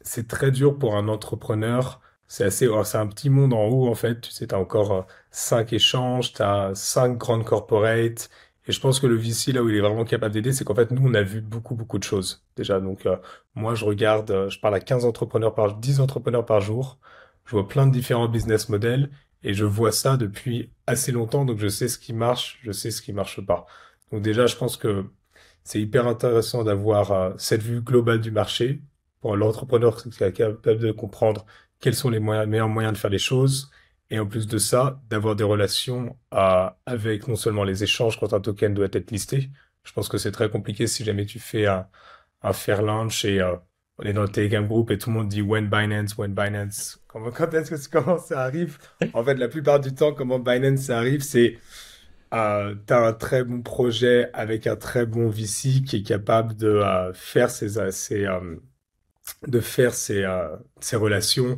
c'est très dur pour un entrepreneur. C'est assez, oh, c'est un petit monde en haut, en fait. Tu sais, as encore euh, cinq échanges, tu as cinq grandes corporates. Et je pense que le VC, là où il est vraiment capable d'aider, c'est qu'en fait, nous, on a vu beaucoup, beaucoup de choses déjà. Donc, euh, moi, je regarde, je parle à 15 entrepreneurs par 10 entrepreneurs par jour. Je vois plein de différents business models et je vois ça depuis assez longtemps. Donc, je sais ce qui marche, je sais ce qui marche pas. Donc, déjà, je pense que c'est hyper intéressant d'avoir euh, cette vue globale du marché pour l'entrepreneur qui est capable de comprendre quels sont les moyens, meilleurs moyens de faire les choses. Et en plus de ça, d'avoir des relations euh, avec non seulement les échanges quand un token doit être listé. Je pense que c'est très compliqué si jamais tu fais un, fair launch et euh, on est dans le Telegram group et tout le monde dit when Binance, when Binance. Quand, est-ce que ça arrive En fait, la plupart du temps, comment Binance ça arrive, c'est euh, tu as un très bon projet avec un très bon VC qui est capable de euh, faire ses, euh, euh, de faire ses, ses relations.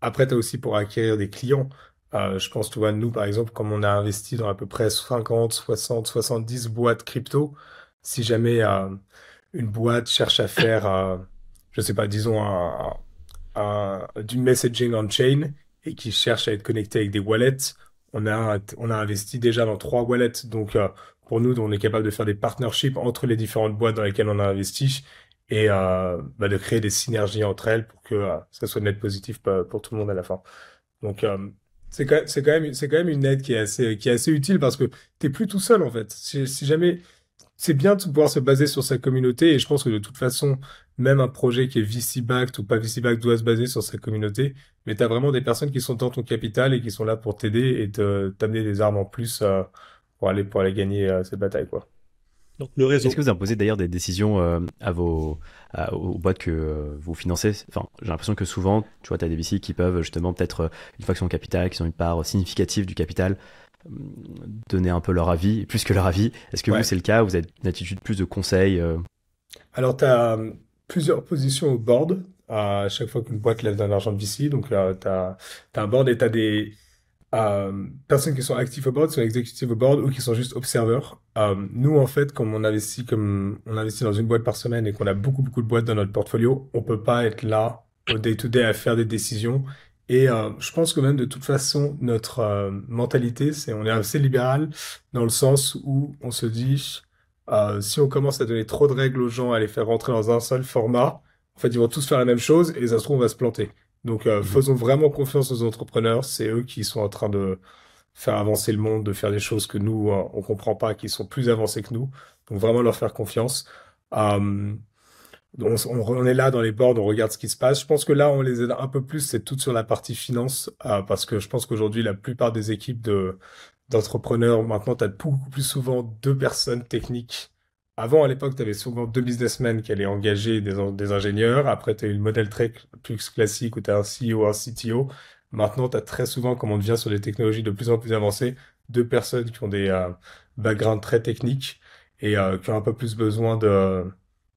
après, tu as aussi pour acquérir des clients. je pense, tu vois, nous, par exemple, comme on a investi dans à peu près 50, 60, 70 boîtes crypto, si jamais une boîte cherche à faire, je sais pas, disons, du messaging on-chain et qui cherche à être connecté avec des wallets, on a, on a investi déjà dans trois wallets. Donc, euh, pour nous, on est capable de faire des partnerships entre les différentes boîtes dans lesquelles on a investi et euh, bah, de créer des synergies entre elles pour que euh, ça soit net positif positive euh, pour, tout le monde à la fin. Donc, c'est quand, quand, même, quand même une aide qui est assez, qui est assez utile parce que tu n'es plus tout seul, en fait. Si, si jamais c'est bien de pouvoir se baser sur sa communauté et je pense que de toute façon, même un projet qui est VC-backed ou pas VC-backed doit se baser sur sa communauté, mais tu as vraiment des personnes qui sont dans ton capital et qui sont là pour t'aider et t'amener des armes en plus euh, pour, aller, pour aller gagner euh, cette bataille. quoi. Donc le réseau. Est-ce que vous imposez d'ailleurs des décisions euh, à vos, aux boîtes que vous financez Enfin, j'ai l'impression que souvent, tu vois, tu as des VC qui peuvent justement peut-être, une faction qu'ils capital, qui ont une part significative du capital, euh, donner un peu leur avis, plus que leur avis. Est-ce que vous, c'est le cas Vous avez une attitude plus de conseil euh? Alors, tu as euh, plusieurs positions au board à chaque fois qu'une boîte lève de l'argent de VC. Donc, tu as, un board et tu as des personnes qui sont actives au board, qui sont exécutives au board ou qui sont juste observeurs. nous, en fait, comme on investit, comme on investit dans une boîte par semaine et qu'on a beaucoup, beaucoup de boîtes dans notre portfolio, on peut pas être là au day to -day à faire des décisions et euh, je pense que même de toute façon, notre euh, mentalité, c'est on est assez libéral dans le sens où on se dit, euh, si on commence à donner trop de règles aux gens, à les faire rentrer dans un seul format, en fait, ils vont tous faire la même chose et ça se trouve, on va se planter. Donc, mmh. faisons vraiment confiance aux entrepreneurs. C'est eux qui sont en train de faire avancer le monde, de faire des choses que nous, on comprend pas, qui sont plus avancées que nous. Donc, vraiment leur faire confiance on, est là dans les boards, on regarde ce qui se passe. Je pense que là, on les aide un peu plus, c'est tout sur la partie finance, euh, parce que je pense qu'aujourd'hui, la plupart des équipes de d'entrepreneurs, maintenant, tu as beaucoup plus souvent deux personnes techniques. Avant, à l'époque, tu avais souvent deux businessmen qui allaient engager des, des ingénieurs. Après, tu as eu le modèle très plus classique où tu as un CEO, un CTO. Maintenant, tu as très souvent, comme on devient sur des technologies de plus en plus avancées, deux personnes qui ont des euh, backgrounds très techniques et euh, qui ont un peu plus besoin de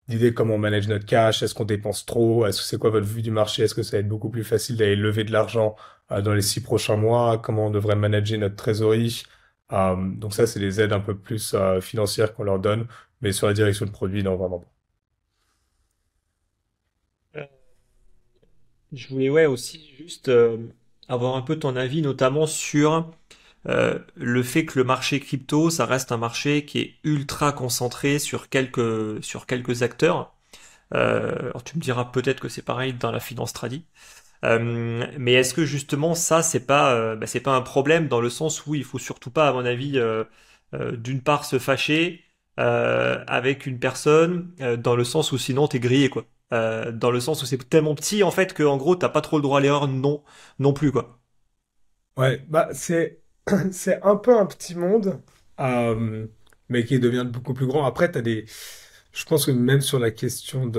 d'idées comment on manage notre cash, est-ce qu'on dépense trop, est-ce que c'est quoi votre vue du marché, est-ce que ça va être beaucoup plus facile d'aller lever de l'argent euh, dans les six prochains mois, comment on devrait manager notre trésorerie. Euh, donc ça, c'est des aides un peu plus euh, financières qu'on leur donne, mais sur la direction de produit, non, vraiment pas. Je voulais ouais, aussi juste avoir un peu ton avis, notamment sur euh, le fait que le marché crypto, ça reste un marché qui est ultra concentré sur quelques, sur quelques acteurs. Euh, alors tu me diras peut-être que c'est pareil dans la finance tradie. Euh, mais est-ce que justement ça, c'est pas, bah, c'est pas un problème dans le sens où il faut surtout pas, à mon avis, d'une part se fâcher avec une personne, dans le sens où sinon tu es grillé quoi. dans le sens où c'est tellement petit en fait que en gros t'as pas trop le droit à l'erreur non non plus quoi. Ouais, bah c'est c'est un peu un petit monde, euh, mais qui devient beaucoup plus grand. Après, tu as des. Je pense que même sur la question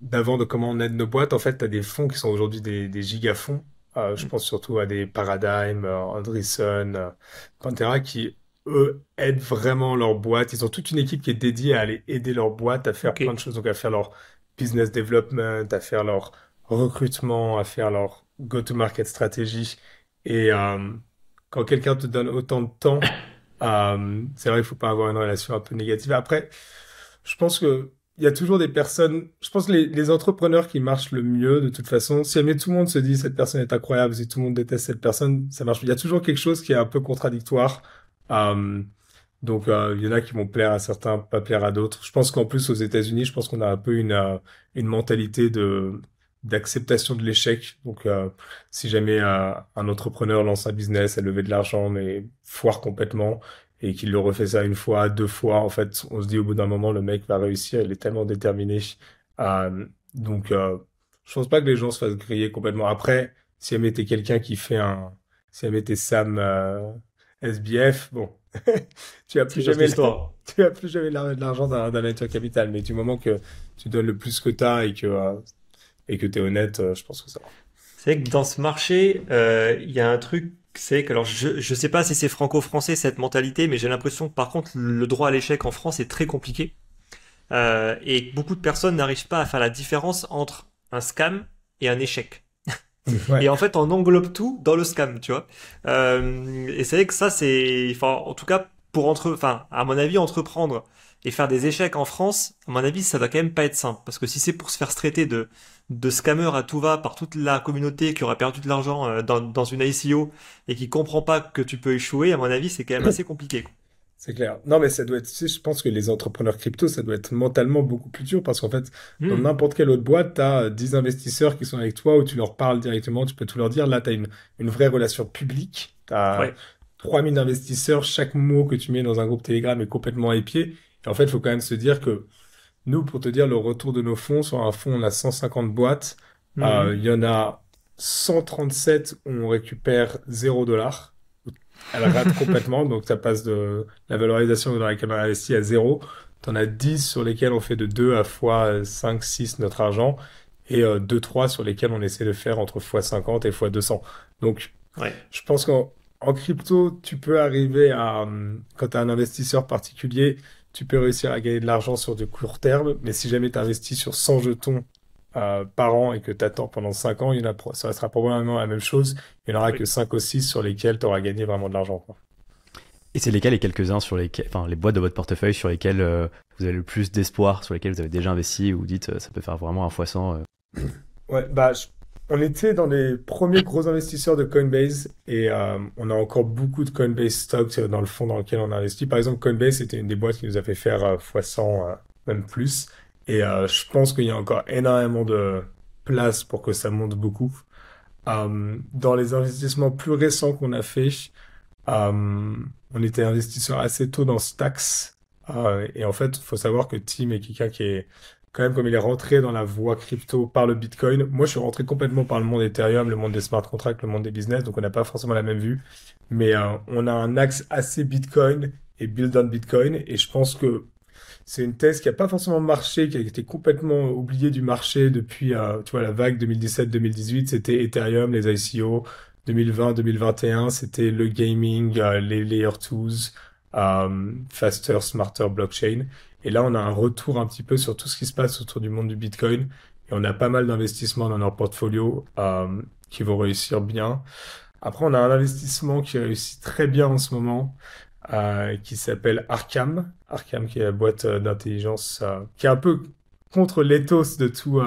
d'avant de comment on aide nos boîtes, en fait, tu as des fonds qui sont aujourd'hui des, gigafonds. Euh, je mm. pense surtout à des Paradigm, euh, Andreessen, Pantera, qui, eux, aident vraiment leurs boîtes. Ils ont toute une équipe qui est dédiée à aller aider leurs boîtes à faire plein de choses, donc à faire leur business development, à faire leur recrutement, à faire leur go-to-market stratégie. Et, quand quelqu'un te donne autant de temps, euh, c'est vrai qu'il faut pas avoir une relation un peu négative. Après, je pense que il y a toujours des personnes. Je pense que les, les, entrepreneurs qui marchent le mieux, de toute façon, si jamais tout le monde se dit cette personne est incroyable, si tout le monde déteste cette personne, ça marche. Il y a toujours quelque chose qui est un peu contradictoire. Euh, donc euh, il y en a qui vont plaire à certains, pas plaire à d'autres. Je pense qu'en plus aux États-Unis, je pense qu'on a un peu une euh, une mentalité de d'acceptation de l'échec. Donc, euh, si jamais euh, un entrepreneur lance un business, à lever de l'argent, mais foire complètement, et qu'il le refait ça une fois, deux fois, en fait, on se dit au bout d'un moment, le mec va réussir, il est tellement déterminé. Euh, donc, je pense pas que les gens se fassent griller complètement. Après, si jamais t'es quelqu'un qui fait un... Si jamais t'es Sam SBF, bon, tu as plus jamais tu as plus jamais de l'argent d'un nature capital mais du moment que tu donnes le plus que tu as et que et que tu es honnête, euh, je pense que ça C'est que dans ce marché, euh, il y a un truc, c'est que alors je ne sais pas si c'est franco-français cette mentalité, mais j'ai l'impression que par contre le droit à l'échec en France est très compliqué euh, et beaucoup de personnes n'arrivent pas à faire la différence entre un scam et un échec. Et en fait, on englobe tout dans le scam, tu vois. et c'est vrai que ça, c'est, enfin, en tout cas, pour entre, enfin, à mon avis, entreprendre et faire des échecs en France, à mon avis, ça va quand même pas être simple, parce que si c'est pour se faire traiter de de scammer à tout va par toute la communauté qui aura perdu de l'argent euh, dans, une ICO et qui comprend pas que tu peux échouer, à mon avis, c'est quand même assez compliqué. C'est clair. Non, mais ça doit être, je pense que les entrepreneurs crypto, ça doit être mentalement beaucoup plus dur parce qu'en fait, hmm. dans n'importe quelle autre boîte, tu as 10 investisseurs qui sont avec toi où tu leur parles directement, tu peux tout leur dire. Là, tu une, vraie relation publique. Tu as 3000 investisseurs. Chaque mot que tu mets dans un groupe Telegram est complètement épié. Et en fait, il faut quand même se dire que nous, pour te dire, le retour de nos fonds, sur un fonds, on a 150 boîtes. Mhm. Euh, il y en a 137 où on récupère 0 dollars. Elle rate complètement, donc ça passe de la valorisation dans laquelle on a investi à 0. en as 10 sur lesquels on fait de 2 à x 5, 6 notre argent et 2-3 euh, sur lesquels on essaie de faire entre x50 et x200. Donc, ouais. je pense qu'en crypto, tu peux arriver à, hum, quand tu as un investisseur particulier, tu peux réussir à gagner de l'argent sur du court terme, mais si jamais tu investis sur 100 jetons euh, par an et que tu attends pendant 5 ans, ça sera probablement la même chose. Il n'y en aura que 5 ou 6 sur lesquels tu auras gagné vraiment de l'argent. Et c'est lesquels les quelques-uns sur lesquels, enfin, les boîtes de votre portefeuille sur lesquelles euh, vous avez le plus d'espoir, sur lesquelles vous avez déjà investi ou dites euh, ça peut faire vraiment un fois 100 Ouais, bah, je on était dans les premiers gros investisseurs de Coinbase et euh, on a encore beaucoup de Coinbase stocks euh, dans le fond dans lequel on a investi. Par exemple, Coinbase, c'était une des boîtes qui nous a fait faire x100, euh, même plus. Et je pense qu'il y a encore énormément de place pour que ça monte beaucoup. dans les investissements plus récents qu'on a fait, on était investisseur assez tôt dans Stacks. et en fait, il faut savoir que Tim est quelqu'un qui est quand même comme il est rentré dans la voie crypto par le Bitcoin. Moi, je suis rentré complètement par le monde Ethereum, le monde des smart contracts, le monde des business, donc on n'a pas forcément la même vue. Mais euh, on a un axe assez Bitcoin et build on Bitcoin. Et je pense que c'est une thèse qui n'a pas forcément marché, qui a été complètement oubliée du marché depuis euh, tu vois, la vague 2017-2018. C'était Ethereum, les ICO. 2020-2021, c'était le gaming, euh, les Layer tools, Faster, Smarter Blockchain. Et là, on a un retour un petit peu sur tout ce qui se passe autour du monde du Bitcoin. Et on a pas mal d'investissements dans leur portfolio euh, qui vont réussir bien. Après, on a un investissement qui réussit très bien en ce moment, euh, qui s'appelle Arkham. Arkham, qui est la boîte euh, d'intelligence qui est un peu contre l'éthos de tous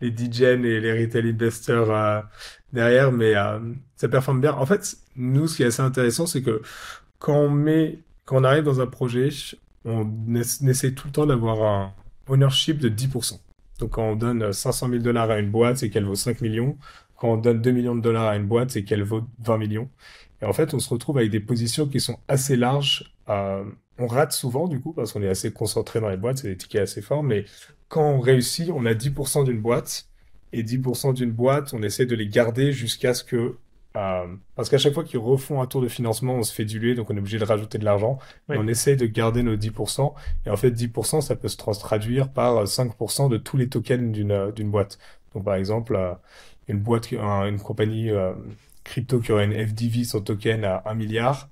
les DJs et les retail investors derrière, mais ça performe bien. En fait, nous, ce qui est assez intéressant, c'est que quand on met, quand on arrive dans un projet, on essaie tout le temps d'avoir un ownership de 10%. Donc quand on donne 500 euh, 000 dollars à une boîte, c'est qu'elle vaut 5 millions. Quand on donne 2 millions de dollars à une boîte, c'est qu'elle vaut 20 millions. Et en fait, on se retrouve avec des positions qui sont assez larges. Euh, on rate souvent, du coup, parce qu'on est assez concentré dans les boîtes, c'est des tickets assez forts. Mais quand on réussit, on a 10% d'une boîte. Et 10% d'une boîte, on essaie de les garder jusqu'à ce que euh, parce qu'à chaque fois qu'ils refont un tour de financement, on se fait diluer, donc on est obligé de rajouter de l'argent. On essaye de garder nos 10%. Et en fait, 10%, ça peut se traduire par 5% euh, de tous les tokens d'une, euh, d'une boîte. Donc par exemple, euh, une boîte, une compagnie crypto qui aurait une FDV son token à 1 milliard,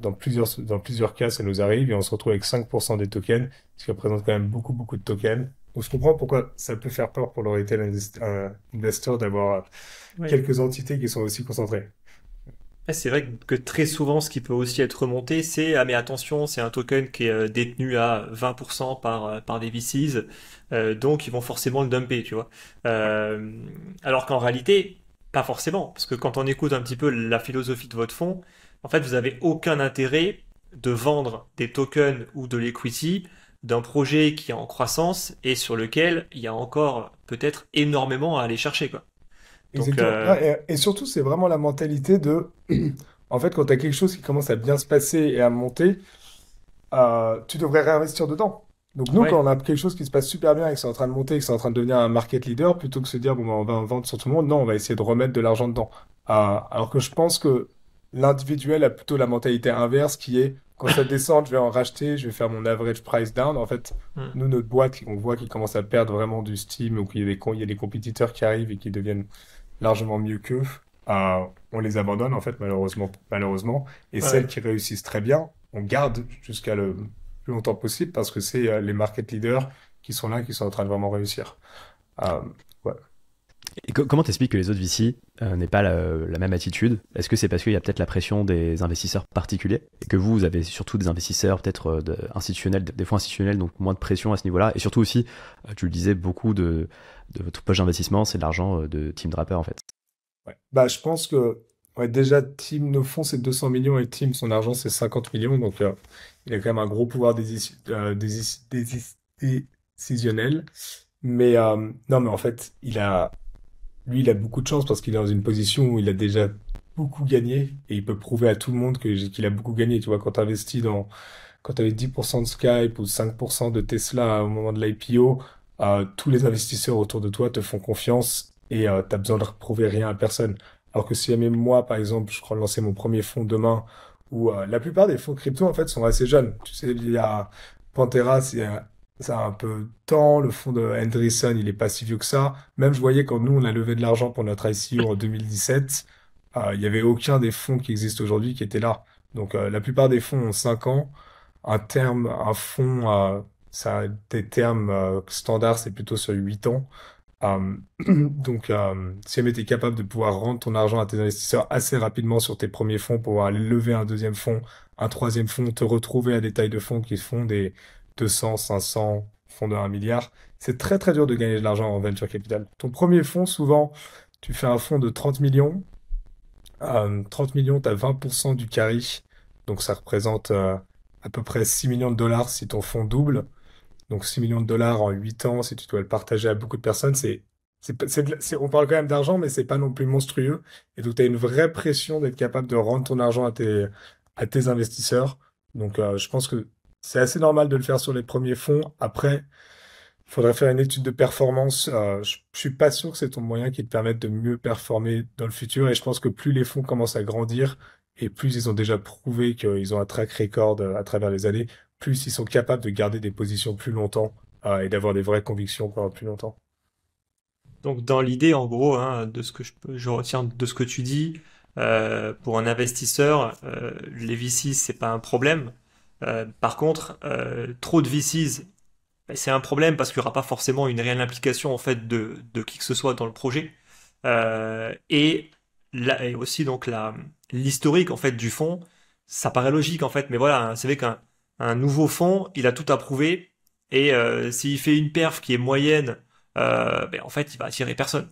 dans plusieurs, dans plusieurs cas, ça nous arrive et on se retrouve avec 5% des tokens, ce qui représente quand même beaucoup, beaucoup de tokens on se comprend pourquoi ça peut faire peur pour le retail euh, investor d'avoir euh, quelques entités qui sont aussi concentrées. C'est vrai que très souvent, ce qui peut aussi être remonté, c'est ah mais attention, c'est un token qui est euh, détenu à 20% par par des VCs, donc ils vont forcément le dumper, tu vois. alors qu'en réalité, pas forcément, parce que quand on écoute un petit peu la philosophie de votre fonds, en fait, vous avez aucun intérêt de vendre des tokens ou de l'equity d'un projet qui est en croissance et sur lequel il y a encore peut-être énormément à aller chercher. Quoi. Euh, ah, et, surtout, c'est vraiment la mentalité de... en fait, quand tu as quelque chose qui commence à bien se passer et à monter, euh, tu devrais réinvestir dedans. Donc nous, quand on a quelque chose qui se passe super bien et que c'est en train de monter et que c'est en train de devenir un market leader, plutôt que de se dire, bon, ben on va en vendre sur tout le monde, non, on va essayer de remettre de l'argent dedans. Euh, alors que je pense que l'individuel a plutôt la mentalité inverse qui est quand ça descend, je vais en racheter, je vais faire mon average price down. En fait, mm. nous, notre boîte, on voit qu'il commence à perdre vraiment du steam ou qu'il y, a des, il y a des compétiteurs qui arrivent et qui deviennent largement mieux que. Euh, on les abandonne, en fait, malheureusement. malheureusement. Et celles qui réussissent très bien, on garde jusqu'à le plus longtemps possible parce que c'est euh, les market leaders qui sont là, qui sont en train de vraiment réussir. Euh, et comment t'expliques que les autres VC euh, n'aient pas la, même attitude Est-ce que c'est parce qu'il y a peut-être la pression des investisseurs particuliers et que vous, vous avez surtout des investisseurs peut-être euh, institutionnels, des fois institutionnels, donc moins de pression à ce niveau-là Et surtout aussi, euh, tu le disais, beaucoup de, votre poche d'investissement, c'est de l'argent de Team Draper en fait. Bah, je pense que ouais, déjà, Team, nos fonds, c'est 200 millions et Team, son argent, c'est 50 millions. Donc, il a quand même un gros pouvoir décisionnel. Mais non, mais en fait, il a, lui, il a beaucoup de chance parce qu'il est dans une position où il a déjà beaucoup gagné et il peut prouver à tout le monde qu'il a beaucoup gagné. Tu vois, quand tu investis dans, quand tu avais 10% de Skype ou 5% de Tesla au moment de l'IPO, euh, tous les investisseurs autour de toi te font confiance et euh, tu besoin de prouver rien à personne. Alors que si même moi, par exemple, je crois lancer mon premier fonds demain, où euh, la plupart des fonds crypto, en fait, sont assez jeunes. Tu sais, il y a Pantera, c'est ça a un peu tant temps. Le fonds de Henderson, il est pas si vieux que ça. Même, je voyais quand nous, on a levé de l'argent pour notre ICO en 2017, euh, il n'y avait aucun des fonds qui existent aujourd'hui qui étaient là. Donc, euh, la plupart des fonds ont 5 ans. Un terme, un fonds, euh, ça des termes standards, c'est plutôt sur 8 ans. donc, si jamais tu capable de pouvoir rendre ton argent à tes investisseurs assez rapidement sur tes premiers fonds, pour pouvoir aller lever un deuxième fonds, un troisième fonds, te retrouver à des tailles de fonds qui font des 200, 500, fonds de 1 milliard, c'est très très dur de gagner de l'argent en venture capital. Ton premier fonds, souvent, tu fais un fonds de 30 millions. 30 euh, millions, tu as 20% du carry. Donc ça représente euh, à peu près 6 millions de dollars si ton fonds double. Donc 6 millions de dollars en 8 ans, si tu dois le partager à beaucoup de personnes, c'est... on parle quand même d'argent, mais c'est pas non plus monstrueux. Et donc, tu as une vraie pression d'être capable de rendre ton argent à tes, à tes investisseurs. Donc, euh, je pense que c'est assez normal de le faire sur les premiers fonds. Après, il faudrait faire une étude de performance. Euh, je, ne suis pas sûr que c'est ton moyen qui te permette de mieux performer dans le futur. Et je pense que plus les fonds commencent à grandir et plus ils ont déjà prouvé qu'ils ont un track record euh, à travers les années, plus ils sont capables de garder des positions plus longtemps euh, et d'avoir des vraies convictions pendant plus longtemps. Donc dans l'idée, en gros, hein, de ce que je, retiens de ce que tu dis, pour un investisseur, les VC c'est pas un problème euh, par contre, euh, trop de VCs, ben, c'est un problème parce qu'il n'y aura pas forcément une réelle implication en fait de, qui que ce soit dans le projet. Euh, et, aussi donc l'historique en fait du fonds, ça paraît logique en fait, mais voilà, hein, c'est vrai qu'un un nouveau fonds, il a tout approuvé et s'il fait une perf qui est moyenne, ben, en fait, il va attirer personne.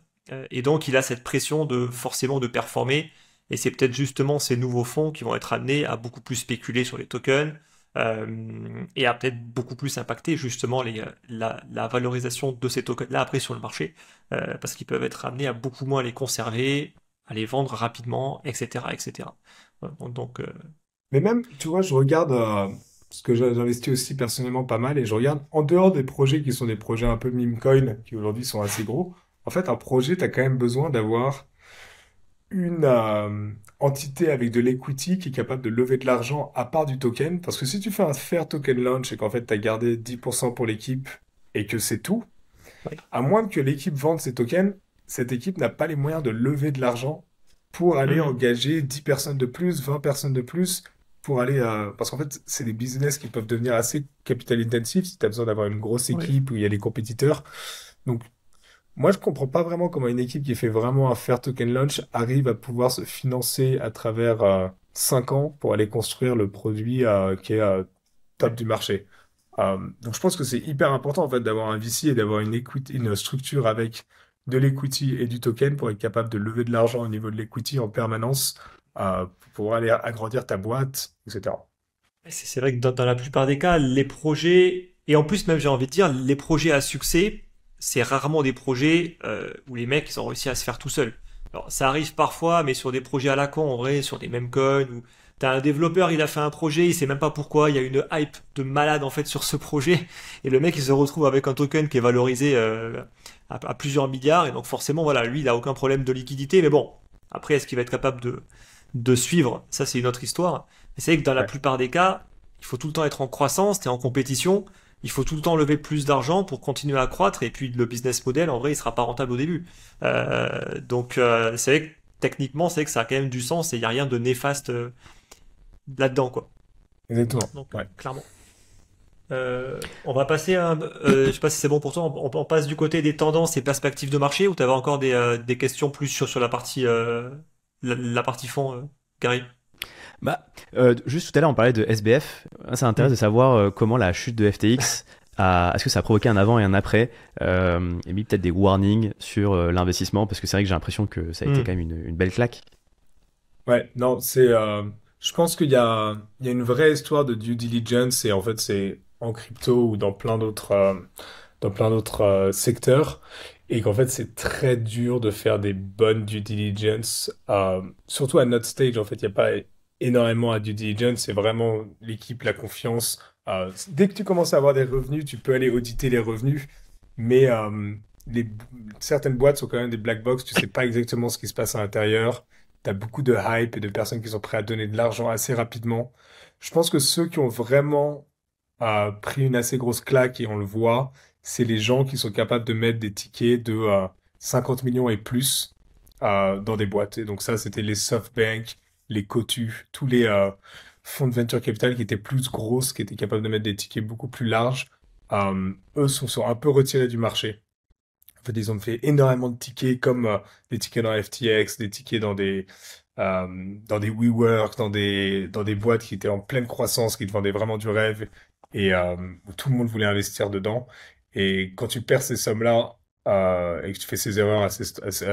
Et donc, il a cette pression de forcément de performer. Et c'est peut-être justement ces nouveaux fonds qui vont être amenés à beaucoup plus spéculer sur les tokens, euh, et a peut-être beaucoup plus impacté justement les, euh, la, valorisation de ces tokens-là après sur le marché, euh, parce qu'ils peuvent être amenés à beaucoup moins les conserver, à les vendre rapidement, etc. etc. donc, Mais même, tu vois, je regarde, parce que j'investis aussi personnellement pas mal, et je regarde en dehors des projets qui sont des projets un peu meme coin, qui aujourd'hui sont assez gros, en fait, un projet, tu as quand même besoin d'avoir une euh, entité avec de l'equity qui est capable de lever de l'argent à part du token. Parce que si tu fais un fair token launch et qu'en fait tu as gardé 10% pour l'équipe et que c'est tout, à moins que l'équipe vende ses tokens, cette équipe n'a pas les moyens de lever de l'argent pour aller mm. engager 10 personnes de plus, 20 personnes de plus, pour aller... Euh, parce qu'en fait, c'est des business qui peuvent devenir assez capital intensive si tu as besoin d'avoir une grosse équipe où il y a les compétiteurs. Donc moi, je comprends pas vraiment comment une équipe qui fait vraiment un fair token launch arrive à pouvoir se financer à travers 5 euh, ans pour aller construire le produit euh, qui est euh, top du marché. donc, je pense que c'est hyper important en fait d'avoir un VC et d'avoir une, structure avec de l'equity et du token pour être capable de lever de l'argent au niveau de l'equity en permanence pour aller agrandir ta boîte, etc. C'est vrai que dans la plupart des cas, les projets, et en plus même j'ai envie de dire, les projets à succès c'est rarement des projets euh, où les mecs ils ont réussi à se faire tout seuls. Alors, ça arrive parfois, mais sur des projets à la con, en vrai, sur des mêmes où ou t'as un développeur, il a fait un projet, il sait même pas pourquoi, il y a une hype de malade, en fait, sur ce projet, et le mec, il se retrouve avec un token qui est valorisé euh, à, plusieurs milliards, et donc forcément, voilà, lui, il a aucun problème de liquidité, mais bon, après, est-ce qu'il va être capable de, de suivre Ça, c'est une autre histoire. Mais c'est vrai que dans la plupart des cas, il faut tout le temps être en croissance, t'es en compétition, il faut tout le temps lever plus d'argent pour continuer à croître et puis le business model en vrai il sera pas rentable au début. Euh, donc euh, c'est vrai que techniquement c'est que ça a quand même du sens et il n'y a rien de néfaste euh, là-dedans quoi. Exactement. Donc clairement. on va passer à, je sais pas si c'est bon pour toi, on, passe du côté des tendances et perspectives de marché ou tu avais encore des, questions plus sur, sur la partie la, partie fond, Gary bah, euh, juste tout à l'heure, on parlait de SBF. Ah, ça intéresse mm. de savoir euh, comment la chute de FTX a. Est-ce que ça a provoqué un avant et un après euh, Et puis peut-être des warnings sur euh, l'investissement, parce que c'est vrai que j'ai l'impression que ça a été mm. quand même une, belle claque. Ouais, non, c'est. je pense qu'il y a, il y a une vraie histoire de due diligence, et en fait, c'est en crypto ou dans plein d'autres. dans plein d'autres secteurs et qu'en fait c'est très dur de faire des bonnes due diligence euh, surtout à notre stage en fait il y a pas énormément à due diligence. C'est vraiment l'équipe, la confiance. Euh, dès que tu commences à avoir des revenus, tu peux aller auditer les revenus. Mais euh, les, certaines boîtes sont quand même des black box. Tu sais pas exactement ce qui se passe à l'intérieur. Tu as beaucoup de hype et de personnes qui sont prêtes à donner de l'argent assez rapidement. Je pense que ceux qui ont vraiment euh, pris une assez grosse claque, et on le voit, c'est les gens qui sont capables de mettre des tickets de 50 millions et plus dans des boîtes. Et donc ça, c'était les SoftBank, les Cotus, tous les euh, fonds de venture capital qui étaient plus grosses, qui étaient capables de mettre des tickets beaucoup plus larges, euh, eux sont, sont, un peu retirés du marché. En fait, ils ont fait énormément de tickets, comme euh, des tickets dans FTX, des tickets dans des, dans des WeWork, dans des, dans des boîtes qui étaient en pleine croissance, qui te vendaient vraiment du rêve et où tout le monde voulait investir dedans. Et quand tu perds ces sommes-là, euh, et que tu fais ces erreurs à ces,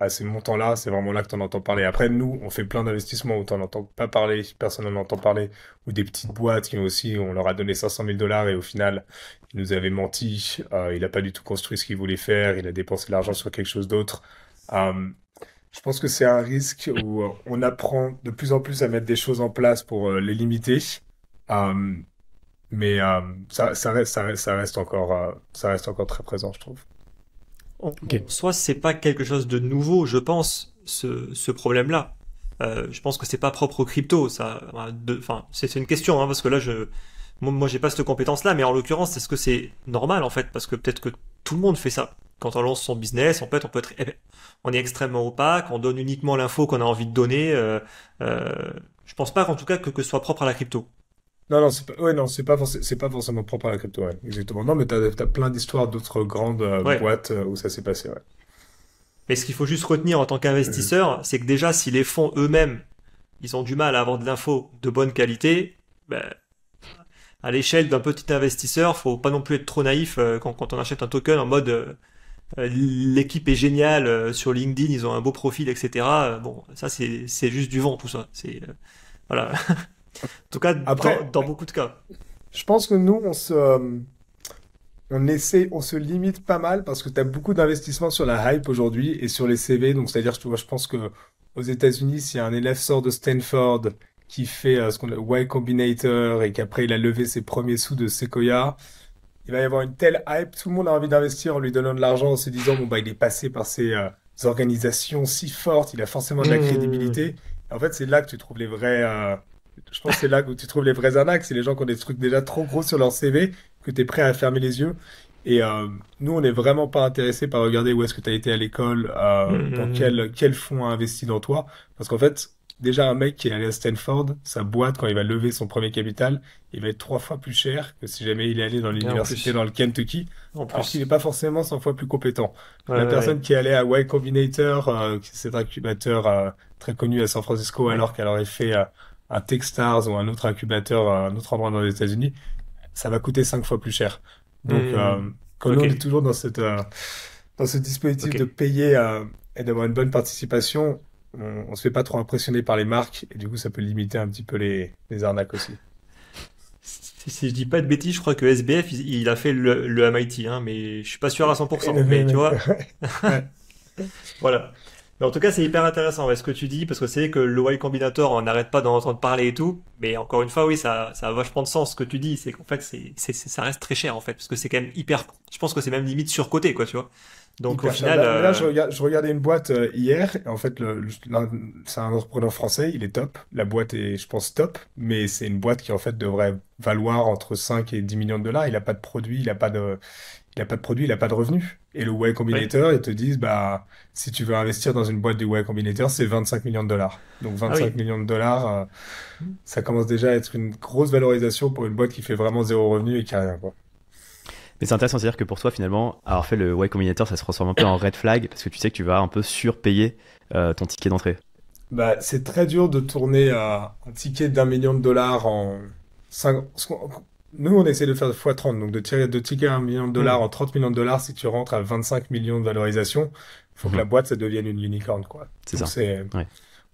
à montants-là, c'est vraiment là que tu en entends parler. Après, nous, on fait plein d'investissements où tu n'en entends pas parler, personne n'en entend parler, ou des petites boîtes qui aussi, on leur a donné 500 000 dollars et au final, il nous avait menti, euh, il a pas du tout construit ce qu'il voulait faire, il a dépensé l'argent sur quelque chose d'autre. Euh, je pense que c'est un risque où euh, on apprend de plus en plus à mettre des choses en place pour les limiter. mais ça, ça, reste encore, ça reste encore très présent, je trouve. Soit c'est pas quelque chose de nouveau, je pense, ce, problème-là. Euh, je pense que c'est pas propre au crypto, ça. Enfin, c'est une question, hein, parce que là, je, moi, j'ai pas cette compétence-là, mais en l'occurrence, est-ce que c'est normal en fait, parce que peut-être que tout le monde fait ça. Quand on lance son business, en fait, on peut être, eh ben, on est extrêmement opaque, on donne uniquement l'info qu'on a envie de donner. euh, euh je pense pas, en tout cas, que ce soit propre à la crypto. Non, non, c'est pas, ouais, non, c'est pas, pas, forcément propre à la crypto, ouais, exactement. Non, mais t'as as plein d'histoires d'autres grandes euh, boîtes euh, où ça s'est passé, ouais. Mais ce qu'il faut juste retenir en tant qu'investisseur, euh. c'est que déjà, si les fonds eux-mêmes, ils ont du mal à avoir de l'info de bonne qualité, ben à l'échelle d'un petit investisseur, faut pas non plus être trop naïf quand, quand, on achète un token en mode l'équipe est géniale sur LinkedIn, ils ont un beau profil, etc. bon, ça, c'est juste du vent, tout ça. C'est voilà. En tout cas, Après, dans, beaucoup de cas. Je pense que nous, on se, euh, on essaie, on se limite pas mal parce que tu as beaucoup d'investissements sur la hype aujourd'hui et sur les CV. Donc, c'est-à-dire, tu vois, je pense que aux États-Unis, a un élève sort de Stanford qui fait euh, ce qu'on appelle Y Combinator et qu'après il a levé ses premiers sous de Sequoia, il va y avoir une telle hype, tout le monde a envie d'investir en lui donnant de l'argent, en se disant bon bah il est passé par ces euh, organisations si fortes, il a forcément de la mmh. crédibilité. en fait, c'est là que tu trouves les vrais je pense que c'est là que tu trouves les vrais arnaques. C'est les gens qui ont des trucs déjà trop gros sur leur CV que tu es prêt à fermer les yeux. Et euh, nous, on n'est vraiment pas intéressé par regarder où est-ce que tu as été à l'école, euh, mm, dans mm, mm. quel, quel fonds a investi dans toi. Parce qu'en fait, déjà un mec qui est allé à Stanford, sa boîte, quand il va lever son premier capital, il va être trois fois plus cher que si jamais il est allé dans l'université dans le Kentucky, en plus. il qu'il n'est pas forcément 100 fois plus compétent. La personne qui est allée à Y Combinator, euh, qui cet incubateur euh, très connu à San Francisco, alors qu'elle aurait fait... Euh, un Techstars ou un autre incubateur à un autre endroit dans les États-Unis, ça va coûter cinq fois plus cher. Donc, quand hmm. euh, on est toujours dans, cette, euh, dans ce dispositif de payer euh, et d'avoir une bonne participation, on, se fait pas trop impressionner par les marques et du coup, ça peut limiter un petit peu les, les arnaques aussi. Si je dis pas de bêtises, je crois que SBF, il, il a fait le, le MIT, hein, mais je suis pas sûr à 100%. mais tu vois. voilà en tout cas, c'est hyper intéressant ce que tu dis, parce que c'est que le Y Combinator, on n'arrête pas d'en entendre parler et tout. Mais encore une fois, oui, ça, ça a vachement de sens ce que tu dis. C'est qu'en fait, c'est, ça reste très cher, en fait, parce que c'est quand même hyper. Je pense que c'est même limite surcoté, quoi, tu vois. Donc au final. Là, euh, je, regardais une boîte euh, hier. en fait, c'est un entrepreneur français, il est top. La boîte est, je pense, top. Mais c'est une boîte qui, en fait, devrait valoir entre 5 et 10 millions de dollars. Il n'a pas de produit, il n'a pas de, il n'a pas de produit, il n'a pas de revenus. Et le Y Combinator, ils te disent, bah, si tu veux investir dans une boîte du Y Combinator, c'est 25 millions de dollars. Donc 25 ah millions de dollars, euh, ça commence déjà à être une grosse valorisation pour une boîte qui fait vraiment zéro revenu et qui n'a rien. Mais c'est intéressant, c'est-à-dire que pour toi, finalement, avoir fait le Y Combinator, ça se transforme un peu en red flag parce que tu sais que tu vas un peu surpayer euh, ton ticket d'entrée. Bah, c'est très dur de tourner euh, un ticket d'un million de dollars en 5... Nous, on essaie de faire x30, donc de tirer de 1 million de hmm. dollars en 30 millions de dollars, si tu rentres à 25 millions de valorisation, il faut que hmm. la boîte, ça devienne une unicorn, quoi. C'est ça.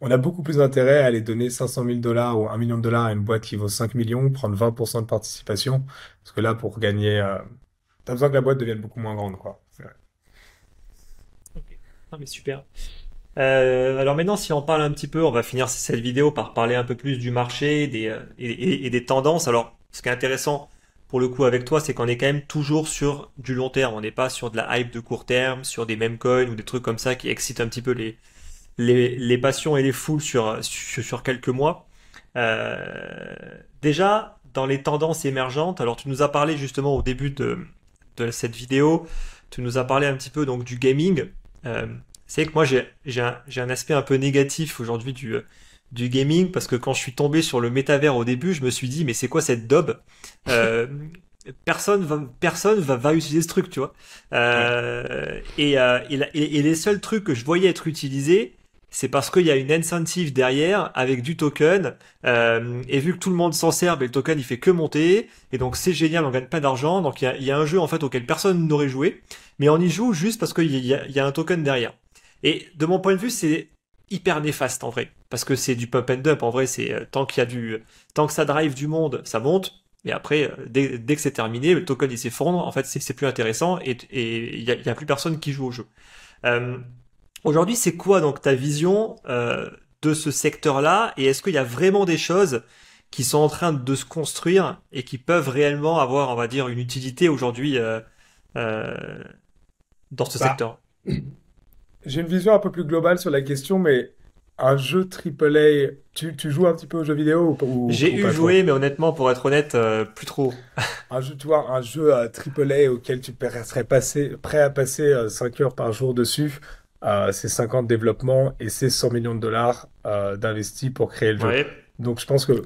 On a beaucoup plus intérêt à aller donner 500 000 dollars ou 1 million de dollars à une boîte qui vaut 5 millions, prendre 20% de participation, parce que là, pour gagner, euh, tu as besoin que la boîte devienne beaucoup moins grande, quoi. vrai Okay. Non, mais super. Euh, alors maintenant, si on parle un petit peu, on va finir cette vidéo par parler un peu plus du marché des, euh, et des tendances. Alors, ce qui est intéressant pour le coup avec toi, c'est qu'on est quand même toujours sur du long terme. On n'est pas sur de la hype de court terme, sur des mêmes coins ou des trucs comme ça qui excitent un petit peu les, les, les passions et les foules sur, sur, quelques mois. Euh, déjà, dans les tendances émergentes, alors tu nous as parlé justement au début de, de cette vidéo, tu nous as parlé un petit peu donc du gaming. Euh, c'est que moi j'ai un, un, aspect un peu négatif aujourd'hui du, du gaming parce que quand je suis tombé sur le métavers au début, je me suis dit mais c'est quoi cette daube euh, Personne va, personne va, va utiliser ce truc, tu vois. Euh, euh, et, et, les seuls trucs que je voyais être utilisés, c'est parce qu'il y a une incentive derrière avec du token. et vu que tout le monde s'en sert, mais le token il fait que monter. Et donc c'est génial, on gagne pas d'argent. Donc il y a, un jeu en fait auquel personne n'aurait joué, mais on y joue juste parce qu'il y y a un token derrière. Et de mon point de vue, c'est hyper néfaste en vrai. Parce que c'est du pump and dump, en vrai, c'est euh, tant qu'il y a du. Tant que ça drive du monde, ça monte. Et après, euh, dès, que c'est terminé, le token il s'effondre, en fait c'est plus intéressant et il n'y a, plus personne qui joue au jeu. Euh, aujourd'hui, c'est quoi donc ta vision de ce secteur-là et est-ce qu'il y a vraiment des choses qui sont en train de se construire et qui peuvent réellement avoir, on va dire, une utilité aujourd'hui dans ce bah, secteur J'ai une vision un peu plus globale sur la question, mais un jeu AAA, tu, tu joues un petit peu aux jeux vidéo J'ai eu joué, mais honnêtement, pour être honnête, euh, plus trop. un jeu, un jeu AAA euh, auquel tu serais prêt à passer 5 euh, heures par jour dessus, euh, c'est 50 développements et c'est 100 millions de dollars d'investis pour créer le jeu. Donc je pense que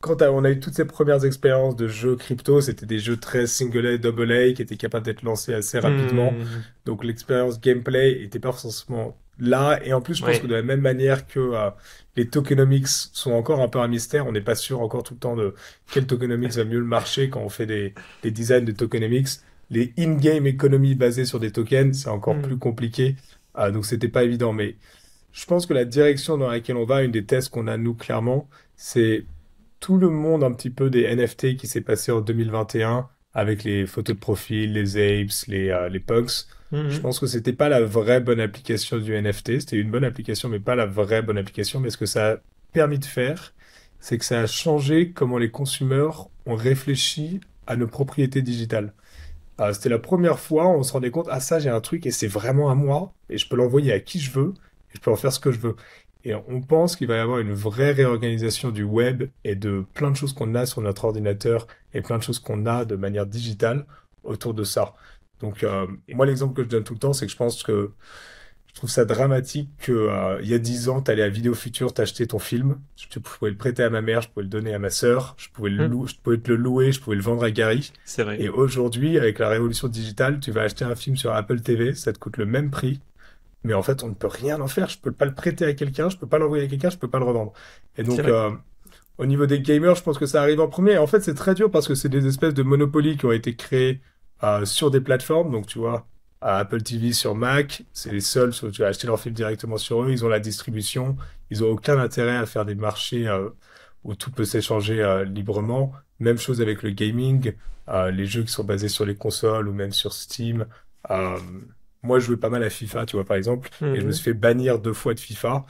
quand on a eu toutes ces premières expériences de jeux crypto, c'était des jeux très single A, double A, qui étaient capables d'être lancés assez rapidement. Hmm. Donc l'expérience gameplay était pas forcément là. Et en plus, je pense que de la même manière que euh, les tokenomics sont encore un peu un mystère, on n'est pas sûr encore tout le temps de quel tokenomics va mieux le marché quand on fait des, designs de tokenomics. Les in-game économies basées sur des tokens, c'est encore hmm. plus compliqué. Ah, donc c'était pas évident. Mais je pense que la direction dans laquelle on va, une des tests qu'on a nous clairement, c'est tout le monde un petit peu des NFT qui s'est passé en 2021 avec les photos de profil, les apes, les, euh, punks. Mhm. Je pense que c'était pas la vraie bonne application du NFT. C'était une bonne application, mais pas la vraie bonne application. Mais ce que ça a permis de faire, c'est que ça a changé comment les consommateurs ont réfléchi à nos propriétés digitales. Euh, c'était la première fois où on se rendait compte, ah ça j'ai un truc et c'est vraiment à moi et je peux l'envoyer à qui je veux et je peux en faire ce que je veux. Et on pense qu'il va y avoir une vraie réorganisation du web et de plein de choses qu'on a sur notre ordinateur et plein de choses qu'on a de manière digitale autour de ça. Donc euh, moi l'exemple que je donne tout le temps c'est que je pense que je trouve ça dramatique que euh, il y a dix ans tu allais à Vidéo Future t'achetais ton film, je pouvais le prêter à ma mère, je pouvais le donner à ma sœur, je pouvais le hmm. je pouvais te le louer, je pouvais le vendre à Gary. C'est vrai. Et aujourd'hui avec la révolution digitale tu vas acheter un film sur Apple TV, ça te coûte le même prix, mais en fait, on ne peut rien en faire. Je peux pas le prêter à quelqu'un, je peux pas l'envoyer à quelqu'un, je peux pas le revendre. Et donc, euh, au niveau des gamers, je pense que ça arrive en premier. en fait, c'est très dur parce que c'est des espèces de monopolies qui ont été créés euh, sur des plateformes. Donc, tu vois, à Apple TV sur Mac, c'est les seuls sur, tu as acheter leur film directement sur eux. Ils ont la distribution. Ils ont aucun intérêt à faire des marchés euh, où tout peut s'échanger euh, librement. Même chose avec le gaming, euh, les jeux qui sont basés sur les consoles ou même sur Steam. Euh, moi, je jouais pas mal à FIFA, tu vois, par exemple, et je me mhm. suis fait bannir deux fois de FIFA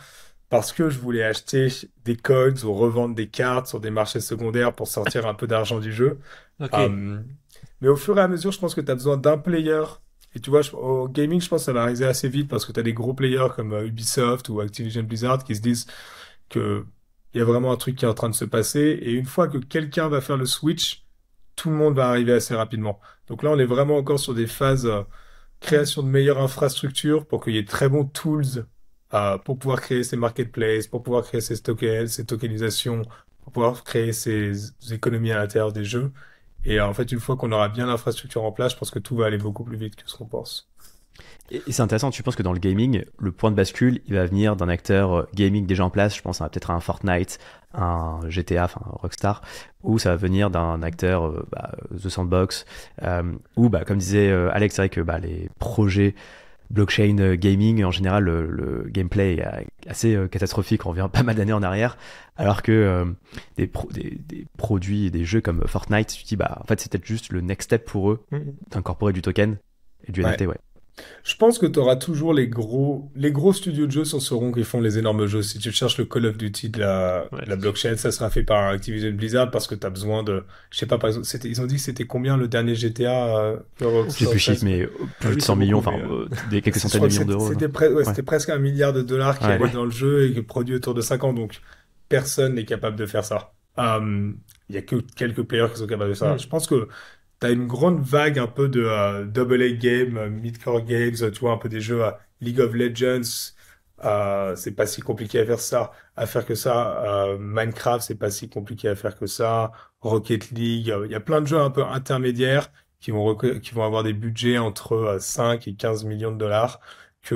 parce que je voulais acheter des codes ou revendre des cartes sur des marchés secondaires pour sortir un peu d'argent du jeu. Hum, mais au fur et à mesure, je pense que tu as besoin d'un player. Et tu vois, au gaming, je pense que ça va arriver assez vite parce que tu as des gros players comme euh, Ubisoft ou Activision Blizzard qui se disent que il y a vraiment un truc qui est en train de se passer. Et une fois que quelqu'un va faire le switch, tout le monde va arriver assez rapidement. Donc là, on est vraiment encore sur des phases... Euh, création de meilleures infrastructures pour qu'il y ait très bons tools euh, pour pouvoir créer ces marketplaces, pour pouvoir créer ces, tokens, ces tokenisations, pour pouvoir créer ces économies à l'intérieur des jeux. Et en fait, une fois qu'on aura bien l'infrastructure en place, je pense que tout va aller beaucoup plus vite que ce qu'on pense. Et, c'est intéressant, tu penses que dans le gaming, le point de bascule, il va venir d'un acteur euh, gaming déjà en place, je pense à peut-être un Fortnite, un GTA, enfin Rockstar, ou ça va venir d'un acteur euh, bah, The Sandbox, euh, ou bah, comme disait Alex, c'est vrai que bah, les projets blockchain gaming, en général, le, gameplay est assez catastrophique, on revient pas mal d'années en arrière, alors que des, des, produits et des jeux comme Fortnite, tu te dis, bah, en fait, c'est peut-être juste le next step pour eux mm. d'incorporer du token et du NFT, ouais. Je pense que tu auras toujours les gros, les gros studios de jeux sont rond qui font les énormes jeux. Si tu cherches le Call of Duty de la, la blockchain, ça sera fait par Activision Blizzard parce que tu as besoin de, je sais pas, par exemple, ils ont dit que c'était combien le dernier GTA euh, J'ai plus chiffre, mais euh, ah plus de 100 millions, enfin, euh, des quelques centaines de millions d'euros. C'était presque un milliard de dollars qui est dans le jeu et qui est produit autour de 5 ans, donc personne n'est capable de faire ça. Il y a que quelques players qui sont capables de ça. Hmm. Je pense que t'as une grande vague un peu de euh, double A game, euh, mid-core games, tu vois, un peu des jeux à League of Legends. c'est pas si compliqué à faire ça, à faire que ça. Minecraft, c'est pas si compliqué à faire que ça. Rocket League, euh, il y a plein de jeux un peu intermédiaires qui vont qui vont avoir des budgets entre 5 et 15 millions de dollars que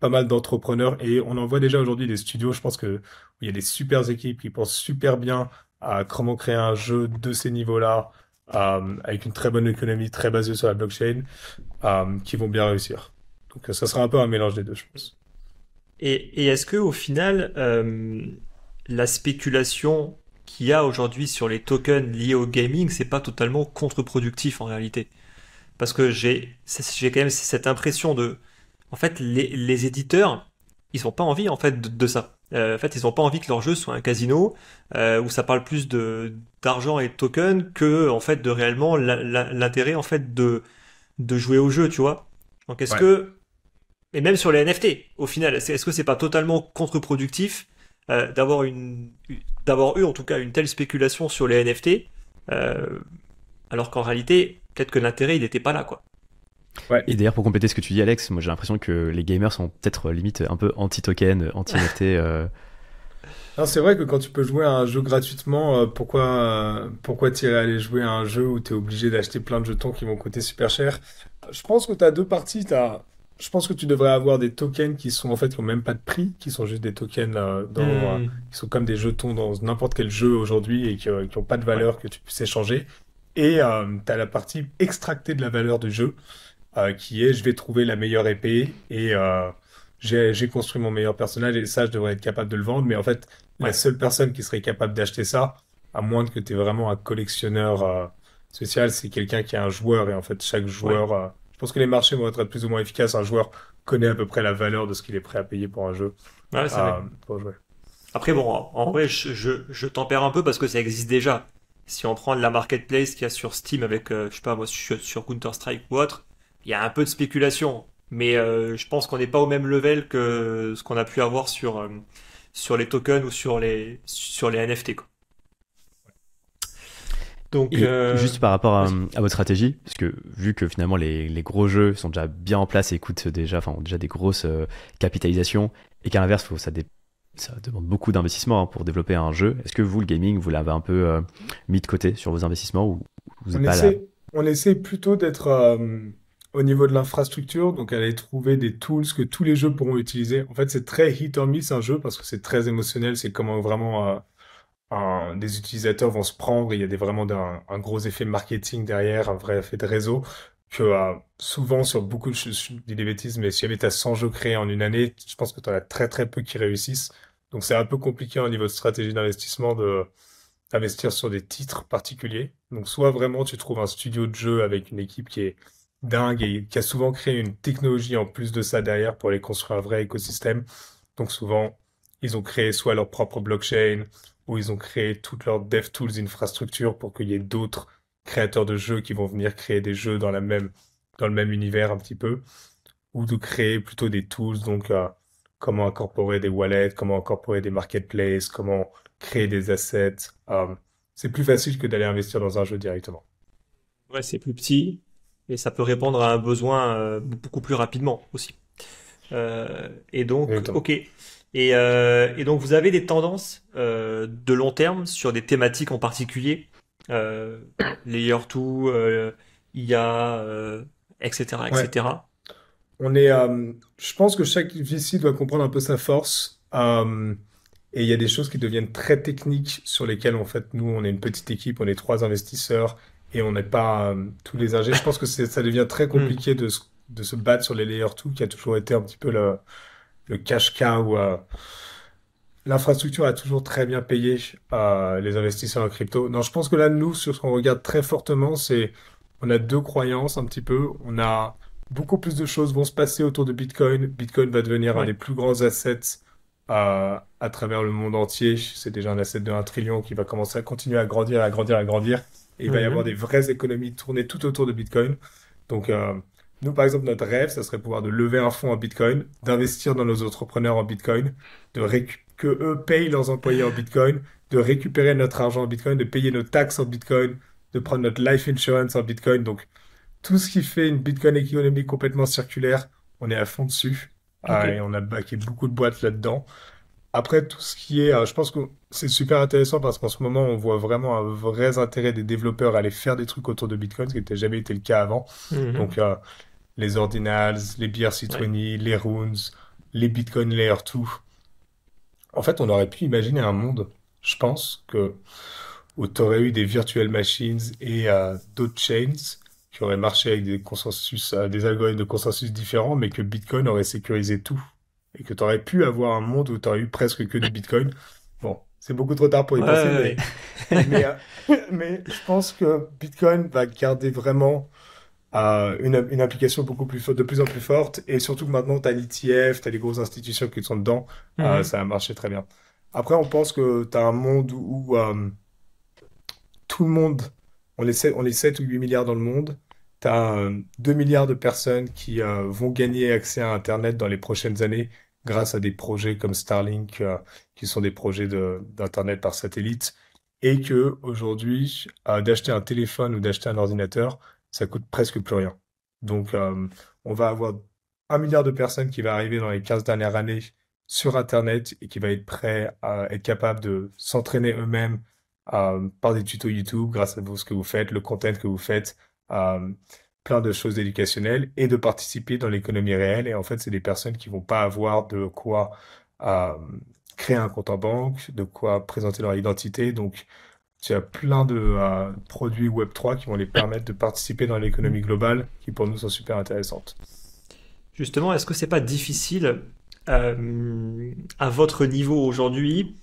pas mal d'entrepreneurs et on en voit déjà aujourd'hui des studios. Je pense que il y a des super équipes qui pensent super bien à comment créer un jeu de ces niveaux-là euh, avec une très bonne économie, très basée sur la blockchain, euh, qui vont bien réussir. Donc ça sera un peu un mélange des deux, je pense. Et, est-ce que au final, euh, la spéculation qu'il y a aujourd'hui sur les tokens liés au gaming, c'est pas totalement contre-productif en réalité. Parce que j'ai quand même cette impression de. En fait, les, les éditeurs, ils n'ont pas envie en fait de ça. Euh, en fait, ils ont pas envie que leur jeu soit un casino euh, où ça parle plus de d'argent et de tokens que en fait de réellement l'intérêt en fait de de jouer au jeu, tu vois. Donc est-ce que et même sur les NFT, au final, est-ce que c'est pas totalement contre-productif euh, d'avoir une, d'avoir eu en tout cas une telle spéculation sur les NFT, alors qu'en réalité, peut-être que l'intérêt il n'était pas là, quoi. Et d'ailleurs, pour compléter ce que tu dis, Alex, moi j'ai l'impression que les gamers sont peut-être euh, limite un peu anti-token, euh, anti-NFT. Euh. C'est vrai que quand tu peux jouer à un jeu gratuitement, pourquoi pourquoi, euh, pourquoi aller jouer à un jeu où tu es obligé d'acheter plein de jetons qui vont coûter super cher Je pense que tu as deux parties. As... Je pense que tu devrais avoir des tokens qui sont en fait qui n'ont même pas de prix, qui sont juste des tokens dans, hmm. qui sont comme des jetons dans n'importe quel jeu aujourd'hui et qui n'ont pas de valeur que tu puisses échanger. Et tu as la partie extractée de la valeur du jeu. Euh, qui est je vais trouver la meilleure épée et euh, j'ai construit mon meilleur personnage et ça, je devrais être capable de le vendre. Mais en fait, la seule personne qui serait capable d'acheter ça, à moins que tu es vraiment un collectionneur euh, social, c'est quelqu'un qui est un joueur. Et en fait, chaque joueur, je pense que les marchés vont être plus ou moins efficaces. Un joueur connaît à peu près la valeur de ce qu'il est prêt à payer pour un jeu. Ouais, Après, bon, en vrai, je, je, tempère un peu parce que ça existe déjà si on prend de la marketplace qu'il y a sur Steam avec, je sais pas moi, sur, Counter-Strike ou autre, il y a un peu de spéculation, mais euh, je pense qu'on n'est pas au même level que ce qu'on a pu avoir sur, euh, sur les tokens ou sur les, sur les NFT. Donc, euh, Juste par rapport à, votre stratégie, parce que vu que finalement les, gros jeux sont déjà bien en place et coûtent déjà, enfin, déjà des grosses capitalisations, et qu'à l'inverse, ça, demande beaucoup d'investissement hein, pour développer un jeu, est-ce que vous, le gaming, vous l'avez un peu mis de côté sur vos investissements ou vous on, essaie, plutôt d'être. Au niveau de l'infrastructure, donc aller trouver des tools que tous les jeux pourront utiliser. En fait, c'est très hit or miss un jeu parce que c'est très émotionnel, c'est comment vraiment euh, des utilisateurs vont se prendre. Il y a des, vraiment un, gros effet marketing derrière, un vrai effet de réseau. Que euh, souvent, sur beaucoup de choses, je dis des bêtises, mais si tu as 100 jeux créés en une année, je pense que tu en as très très peu qui réussissent. Donc c'est un peu compliqué au niveau de stratégie d'investissement de investir sur des titres particuliers. Donc soit vraiment tu trouves un studio de jeu avec une équipe qui est dingue et qui a souvent créé une technologie en plus de ça derrière pour aller construire un vrai écosystème. Donc souvent, ils ont créé soit leur propre blockchain ou ils ont créé toutes leurs dev tools, infrastructure pour qu'il y ait d'autres créateurs de jeux qui vont venir créer des jeux dans, la même, dans le même univers un petit peu ou de créer plutôt des tools, donc euh, comment incorporer des wallets, comment incorporer des marketplaces, comment créer des assets. Euh, c'est plus facile que d'aller investir dans un jeu directement. Ouais, c'est plus petit, et ça peut répondre à un besoin euh, beaucoup plus rapidement aussi. Euh, et donc, ok. Euh, et, donc vous avez des tendances de long terme sur des thématiques en particulier, euh, Layer 2, IA, etc., etc. On est, je pense que chaque VC doit comprendre un peu sa force. et il y a des choses qui deviennent très techniques sur lesquelles en fait nous on est une petite équipe, on est trois investisseurs, et on n'est pas euh, tous les ingés. Je pense que ça devient très hmm. compliqué de, se battre sur les Layer 2, qui a toujours été un petit peu le, cache cash euh, L'infrastructure a toujours très bien payé euh, les investisseurs en crypto. Non, je pense que là, nous, sur ce qu'on regarde très fortement, c'est on a deux croyances un petit peu. On a beaucoup plus de choses vont se passer autour de Bitcoin. Bitcoin va devenir un des plus grands assets à, travers le monde entier. C'est déjà un asset de 1 trillion qui va commencer à continuer à grandir, à grandir, à grandir il va y avoir mhm. des vraies économies tournées tout autour de Bitcoin. Donc, euh, nous, par exemple, notre rêve, ça serait pouvoir de lever un fonds en Bitcoin, d'investir dans nos entrepreneurs en Bitcoin, de que eux payent leurs employés en Bitcoin, de récupérer notre argent en Bitcoin, de payer nos taxes en Bitcoin, de prendre notre life insurance en Bitcoin. Donc, tout ce qui fait une Bitcoin économie complètement circulaire, on est à fond dessus. Ah, et on a backé beaucoup de boîtes là-dedans. Après, tout ce qui est, euh, je pense que c'est super intéressant parce qu'en ce moment, on voit vraiment un vrai intérêt des développeurs à aller faire des trucs autour de Bitcoin, ce qui n'était jamais été le cas avant. Mhm. Donc, euh, les Ordinals, les bières 20 les Runes, les Bitcoin Layer 2. En fait, on aurait pu imaginer un monde, je pense, que où tu aurais eu des virtual machines et euh, d'autres chains qui auraient marché avec des consensus, des algorithmes de consensus différents, mais que Bitcoin aurait sécurisé tout et que tu aurais pu avoir un monde où tu aurais eu presque que du Bitcoin. Bon, c'est beaucoup trop tard pour y passer, euh, mais, je pense que Bitcoin va garder vraiment euh, une, une application beaucoup plus de plus en plus forte, et surtout que maintenant tu as l'ETF, tu as les grosses institutions qui sont dedans, euh, mhm. ça a marché très bien. Après, on pense que tu as un monde où tout le monde, on est on 7 ou 8 milliards dans le monde, tu as 2 milliards de personnes qui euh, vont gagner accès à Internet dans les prochaines années grâce à des projets comme Starlink, euh, qui sont des projets d'Internet par satellite, et que aujourd'hui, euh, d'acheter un téléphone ou d'acheter un ordinateur, ça coûte presque plus rien. Donc, on va avoir un milliard de personnes qui va arriver dans les 15 dernières années sur Internet et qui va être prêt à être capable de s'entraîner eux-mêmes par des tutos YouTube grâce à ce que vous faites, le content que vous faites, euh, plein de choses éducationnelles et de participer dans l'économie réelle. Et en fait, c'est des personnes qui vont pas avoir de quoi euh, créer un compte en banque, de quoi présenter leur identité. Donc, tu as plein de euh, produits Web3 qui vont les permettre de participer dans l'économie globale, qui pour nous sont super intéressantes. Justement, est-ce que c'est pas difficile à votre niveau aujourd'hui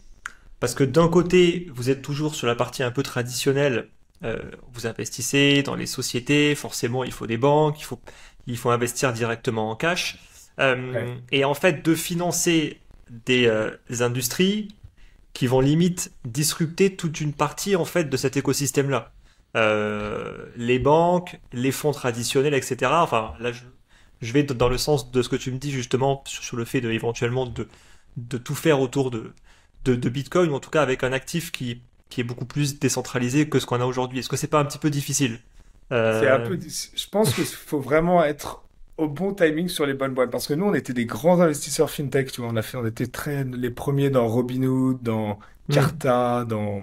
Parce que d'un côté, vous êtes toujours sur la partie un peu traditionnelle euh, vous investissez dans les sociétés, forcément il faut des banques, il faut, il faut investir directement en cash. Euh, et en fait, de financer euh, des, industries qui vont limite disrupter toute une partie en fait de cet écosystème-là. Euh, les banques, les fonds traditionnels, etc. Enfin, là, je, je, vais dans le sens de ce que tu me dis justement sur, le fait de éventuellement de, de tout faire autour de, de, de, Bitcoin, ou en tout cas avec un actif qui qui est beaucoup plus décentralisé que ce qu'on a aujourd'hui. Est-ce que c'est pas un petit peu difficile euh, un peu... Je pense qu'il faut vraiment être au bon timing sur les bonnes boîtes. Parce que nous, on était des grands investisseurs fintech. Tu vois, on, a fait, on était très les premiers dans Robinhood, dans hmm. Carta, dans.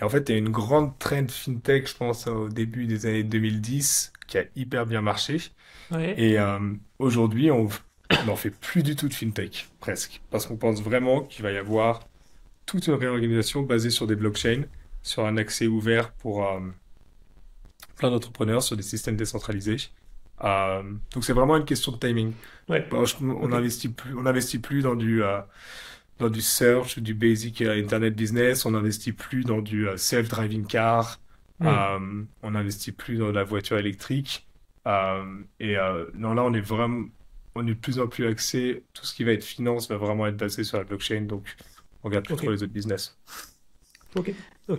Et en fait, il y a une grande trend fintech, je pense, au début des années 2010, qui a hyper bien marché. Et euh, aujourd'hui, on n'en fait plus du tout de fintech, presque. Parce qu'on pense vraiment qu'il va y avoir toute une réorganisation basée sur des blockchains, sur un accès ouvert pour euh, plein d'entrepreneurs, sur des systèmes décentralisés. Euh, donc c'est vraiment une question de timing. on n'investit investit plus, on investit plus dans du euh, dans du search, du basic internet business. On n'investit plus dans du self driving car. Hmm. on n'investit plus dans la voiture électrique. et non là on est vraiment on est de plus en plus axé, tout ce qui va être finance va vraiment être basé sur la blockchain. Donc, on regarde les autres business. Okay.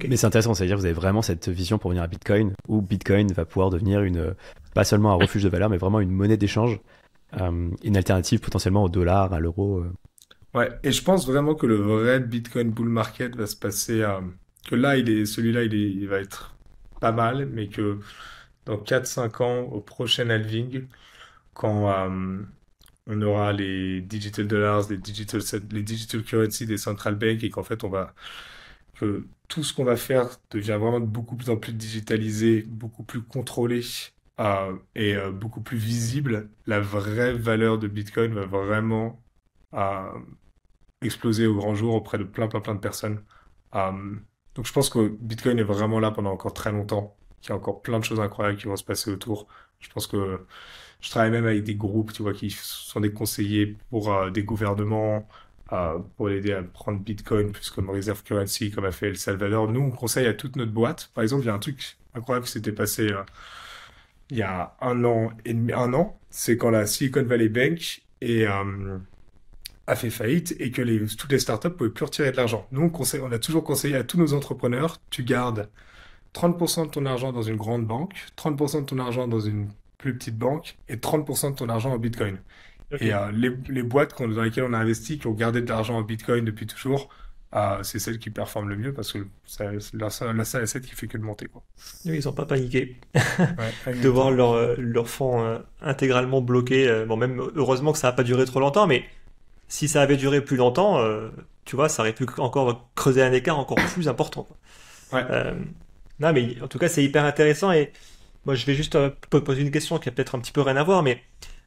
Mais c'est intéressant, c'est-à-dire que vous avez vraiment cette vision pour venir à Bitcoin, où Bitcoin va pouvoir devenir une, euh, pas seulement un refuge de valeur, mais vraiment une monnaie d'échange, euh, une alternative potentiellement au dollar, à l'euro. Euh. Ouais, et je pense vraiment que le vrai Bitcoin bull market va se passer à. Que là, celui-là, il, il va être pas mal, mais que dans 4-5 ans, au prochain halving, quand on aura les digital dollars, les digital, les digital currencies des central banks et qu'en fait, on va, que tout ce qu'on va faire devient vraiment beaucoup plus en plus digitalisé, beaucoup plus contrôlé euh, et euh, beaucoup plus visible. La vraie valeur de Bitcoin va vraiment euh, exploser au grand jour auprès de plein, plein, plein de personnes. Euh, donc je pense que Bitcoin est vraiment là pendant encore très longtemps, qu'il y a encore plein de choses incroyables qui vont se passer autour. Je pense que je travaille même avec des groupes, tu vois, qui sont des conseillers pour euh, des gouvernements, euh, pour l'aider à prendre Bitcoin plus comme réserve currency, comme a fait El Salvador. Nous, on conseille à toute notre boîte. Par exemple, il y a un truc incroyable qui s'était passé euh, il y a un an et demi, un an. C'est quand la Silicon Valley Bank a fait faillite et que les, toutes les startups ne pouvaient plus retirer de l'argent. Nous, on, conseille, on a toujours conseillé à tous nos entrepreneurs, tu gardes 30% de ton argent dans une grande banque, 30% de ton argent dans une plus petite banque et 30% de ton argent en Bitcoin. Et euh, les, les, boîtes dans lesquelles on a investi, qui ont gardé de l'argent en Bitcoin depuis toujours, euh, c'est celles qui performent le mieux parce que c'est la, la seule asset qui fait que de monter. Quoi. ils sont pas paniqué de voir leur, leur fonds euh, intégralement bloqué. Bon, même heureusement que ça n'a pas duré trop longtemps, mais si ça avait duré plus longtemps, tu vois, ça aurait pu encore creuser un écart encore plus important. non, mais en tout cas, c'est hyper intéressant et moi, je vais juste euh, poser une question qui a peut-être un petit peu rien à voir, mais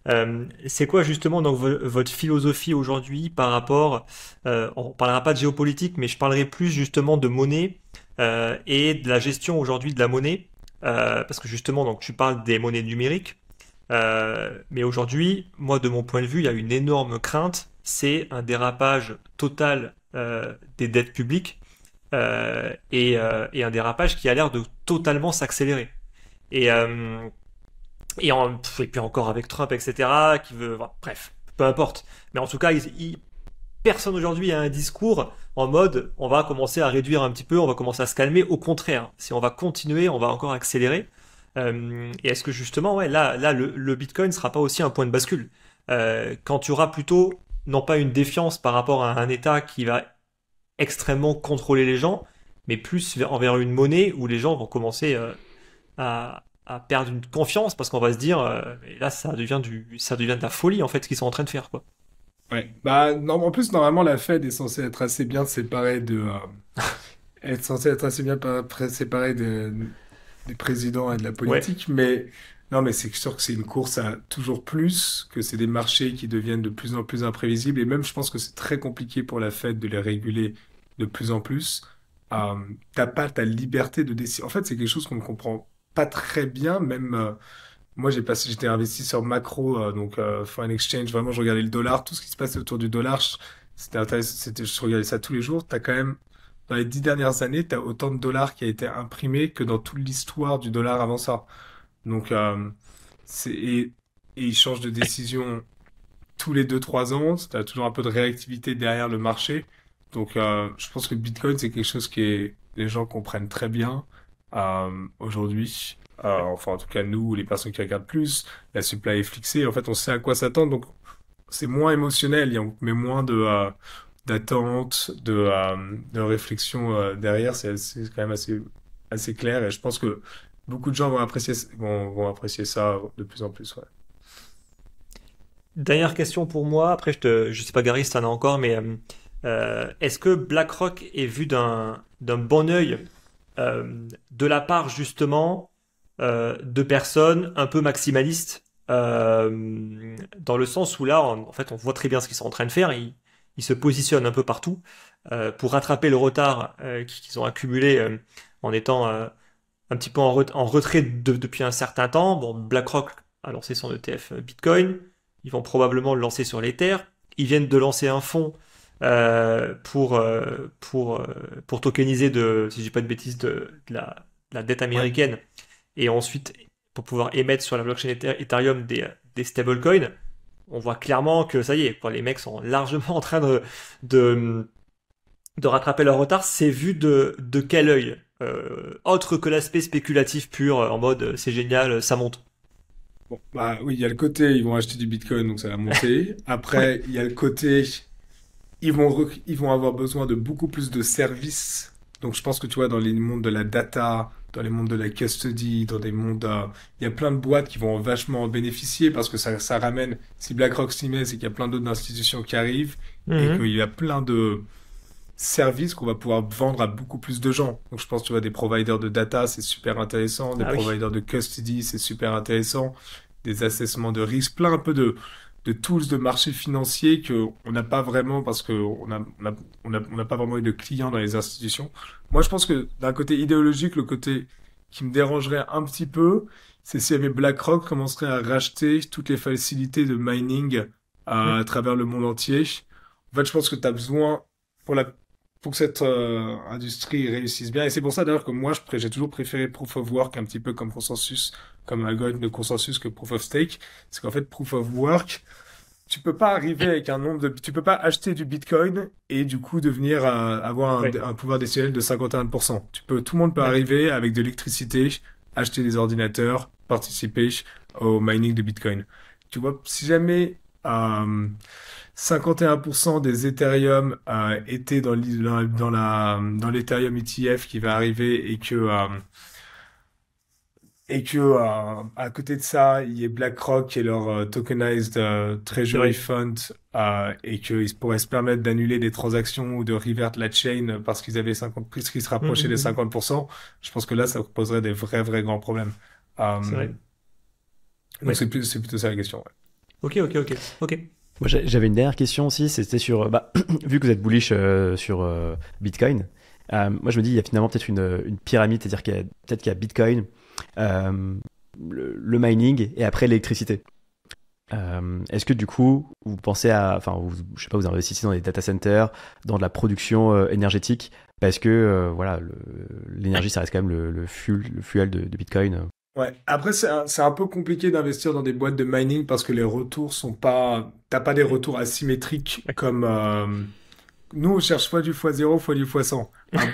euh, c'est quoi justement donc votre philosophie aujourd'hui par rapport euh, On parlera pas de géopolitique, mais je parlerai plus justement de monnaie euh, et de la gestion aujourd'hui de la monnaie, parce que justement donc tu parles des monnaies numériques, mais aujourd'hui, moi de mon point de vue, il y a une énorme crainte, c'est un dérapage total des dettes publiques et un dérapage qui a l'air de totalement s'accélérer. Et, euh, et, en, puis encore avec Trump, etc., qui veut. bref, peu importe. Mais en tout cas, personne aujourd'hui a un discours en mode on va commencer à réduire un petit peu, on va commencer à se calmer. Au contraire, si on va continuer, on va encore accélérer. Euh, et est-ce que justement, ouais, là, là le, Bitcoin ne sera pas aussi un point de bascule euh, Quand tu auras plutôt, non pas une défiance par rapport à un État qui va extrêmement contrôler les gens, mais plus envers une monnaie où les gens vont commencer euh, à, perdre une confiance parce qu'on va se dire, euh, là, ça devient, du, ça devient de la folie en fait ce qu'ils sont en train de faire. quoi. Ouais. Bah, non, en plus, normalement, la Fed est censée être assez bien séparée de. être euh, censée être assez bien séparée de, du et de la politique, mais. Non, mais c'est sûr que c'est une course à toujours plus, que c'est des marchés qui deviennent de plus en plus imprévisibles, et même je pense que c'est très compliqué pour la Fed de les réguler de plus en plus. Euh, t'as pas ta liberté de décider. En fait, c'est quelque chose qu'on ne comprend pas très bien, même. Euh, moi, j'ai passé, j'étais investi sur macro, euh, donc euh, foreign exchange. Vraiment, je regardais le dollar, tout ce qui se passait autour du dollar. C'était intéressant. je regardais ça tous les jours. T'as quand même, dans les dix dernières années, t'as autant de dollars qui a été imprimé que dans toute l'histoire du dollar avant ça. Donc, euh, c'est et, et ils changent de décision tous les deux trois ans. T'as toujours un peu de réactivité derrière le marché. Donc, je pense que Bitcoin, c'est quelque chose que les gens comprennent très bien. Euh, aujourd'hui. Euh, enfin, en tout cas, nous, les personnes qui regardent plus, la supply est fixée. En fait, on sait à quoi s'attendre, donc c'est moins émotionnel, mais mais moins de euh, d'attente, de, de réflexion derrière. C'est quand même assez assez clair et je pense que beaucoup de gens vont apprécier, vont, vont apprécier ça de plus en plus. Ouais. Dernière question pour moi, après je ne je sais pas Gary si tu en as encore, mais est-ce que BlackRock est vu d'un bon œil? Euh, de la part justement euh, de personnes un peu maximalistes, euh, dans le sens où là, en, fait, on voit très bien ce qu'ils sont en train de faire. Ils, ils se positionnent un peu partout pour rattraper le retard qu'ils ont accumulé en étant un petit peu en, retrait depuis un certain temps. Bon, BlackRock a lancé son ETF Bitcoin. Ils vont probablement le lancer sur les terres. Ils viennent de lancer un fonds euh, pour, euh, pour, euh, pour tokeniser, de, si je dis pas de bêtises, de, la, la, dette américaine et ensuite pour pouvoir émettre sur la blockchain Ethereum des, des stablecoins. On voit clairement que ça y est, les mecs sont largement en train de, de, de rattraper leur retard. C'est vu de, de quel œil Autre que l'aspect spéculatif pur, en mode c'est génial, ça monte. Bon, bah oui, il y a le côté, ils vont acheter du Bitcoin, donc ça va monter. Après, il y a le côté, ils vont, ils vont avoir besoin de beaucoup plus de services. Donc je pense que tu vois, dans les mondes de la data, dans les mondes de la custody, dans des mondes... Euh, il y a plein de boîtes qui vont vachement bénéficier parce que ça, ça ramène... Si BlackRock s'y met, c'est qu'il y a plein d'autres institutions qui arrivent et mhm. qu'il y a plein de services qu'on va pouvoir vendre à beaucoup plus de gens. Donc je pense, tu vois, des providers de data, c'est super intéressant. Des ah providers de custody, c'est super intéressant. Des assessments de risque, plein un peu de de tools de marché financier qu'on n'a pas vraiment parce qu'on n'a on a, on a, on pas vraiment eu de clients dans les institutions. Moi, je pense que d'un côté idéologique, le côté qui me dérangerait un petit peu, c'est si avait BlackRock commencerait à racheter toutes les facilités de mining à, à mmh. travers le monde entier. En fait, je pense que tu as besoin, pour la que cette euh, industrie réussisse bien. Et c'est pour ça d'ailleurs que moi, j'ai toujours préféré Proof of Work un petit peu comme consensus, comme algorithme de consensus que Proof of Stake. C'est qu'en fait, Proof of Work, tu peux pas arriver avec un nombre de, tu peux pas acheter du Bitcoin et du coup devenir euh, avoir un, pouvoir décisionnel de 51%. Tu peux, tout le monde peut arriver avec de l'électricité, acheter des ordinateurs, participer au mining de Bitcoin. Tu vois, si jamais euh, 51% des Ethereum euh, étaient dans l'Ethereum dans la, dans ETF e qui va arriver et que euh, et que euh, à côté de ça, il y a BlackRock et leur euh, tokenized treasury fund et qu'ils pourraient se permettre d'annuler des transactions ou de revert la chain parce qu'ils avaient 50 plus qui se rapprochaient des 50%. Mm-hmm. Je pense que là, ça poserait des vrais vrais grands problèmes. c'est vrai. c'est plutôt ça la question. Ok, ok, ok, ok. Moi, j'avais une dernière question aussi, c'était sur, euh, bah, vu que vous êtes bullish euh, sur euh, Bitcoin, moi je me dis, il y a finalement peut-être une, pyramide, c'est-à-dire qu'il y a peut-être qu'il y a Bitcoin, le, mining et après l'électricité. Est-ce que du coup, vous pensez à, enfin, vous, je sais pas, vous investissez dans des data centers, dans de la production énergétique, parce que voilà, l'énergie, ça reste quand même le, le fuel, le fuel de Bitcoin. Ouais. Après, c'est un, un peu compliqué d'investir dans des boîtes de mining parce que les retours sont pas. T'as pas des retours asymétriques comme. Euh, nous, on cherche fois du fois 0, fois du fois 100.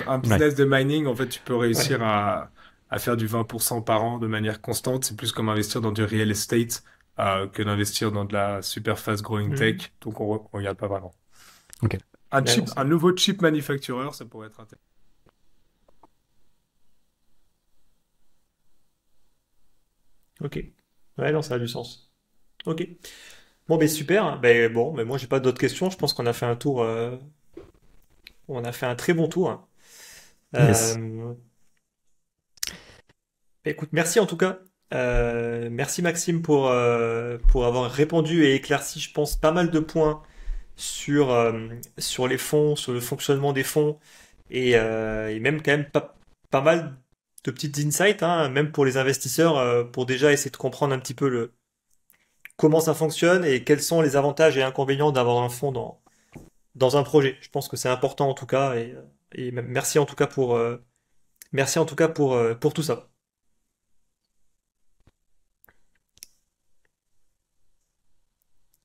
Un, business de mining, en fait, tu peux réussir à, à faire du 20% par an de manière constante. C'est plus comme investir dans du real estate euh, que d'investir dans de la super fast growing mm. tech. Donc, on, regarde pas vraiment. Un, chip, un nouveau chip manufacturer, ça pourrait être intéressant. Ok. Ouais, non, ça a du sens. Ok. Bon, ben super. Ben bon, mais ben, moi j'ai pas d'autres questions. Je pense qu'on a fait un tour. Euh, on a fait un très bon tour. Euh, écoute, merci en tout cas. Euh, merci Maxime pour, pour avoir répondu et éclairci, je pense, pas mal de points sur, sur les fonds, sur le fonctionnement des fonds et, et même quand même pas, pas mal de petites insights, hein, même pour les investisseurs, euh, pour déjà essayer de comprendre un petit peu comment ça fonctionne et quels sont les avantages et inconvénients d'avoir un fonds dans, dans un projet. Je pense que c'est important en tout cas et, merci en tout cas pour euh, merci en tout cas pour, euh, pour tout ça.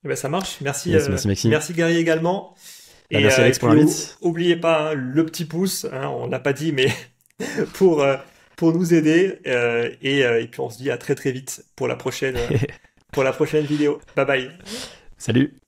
Eh ben, ça marche. Merci, merci, Gary également. Bah, et, merci N'oubliez pas hein, le petit pouce. Hein, on n'a pas dit, mais pour pour nous aider. Euh, et, euh, et, puis on se dit à très très vite pour la prochaine, pour la prochaine vidéo. Bye bye. Salut.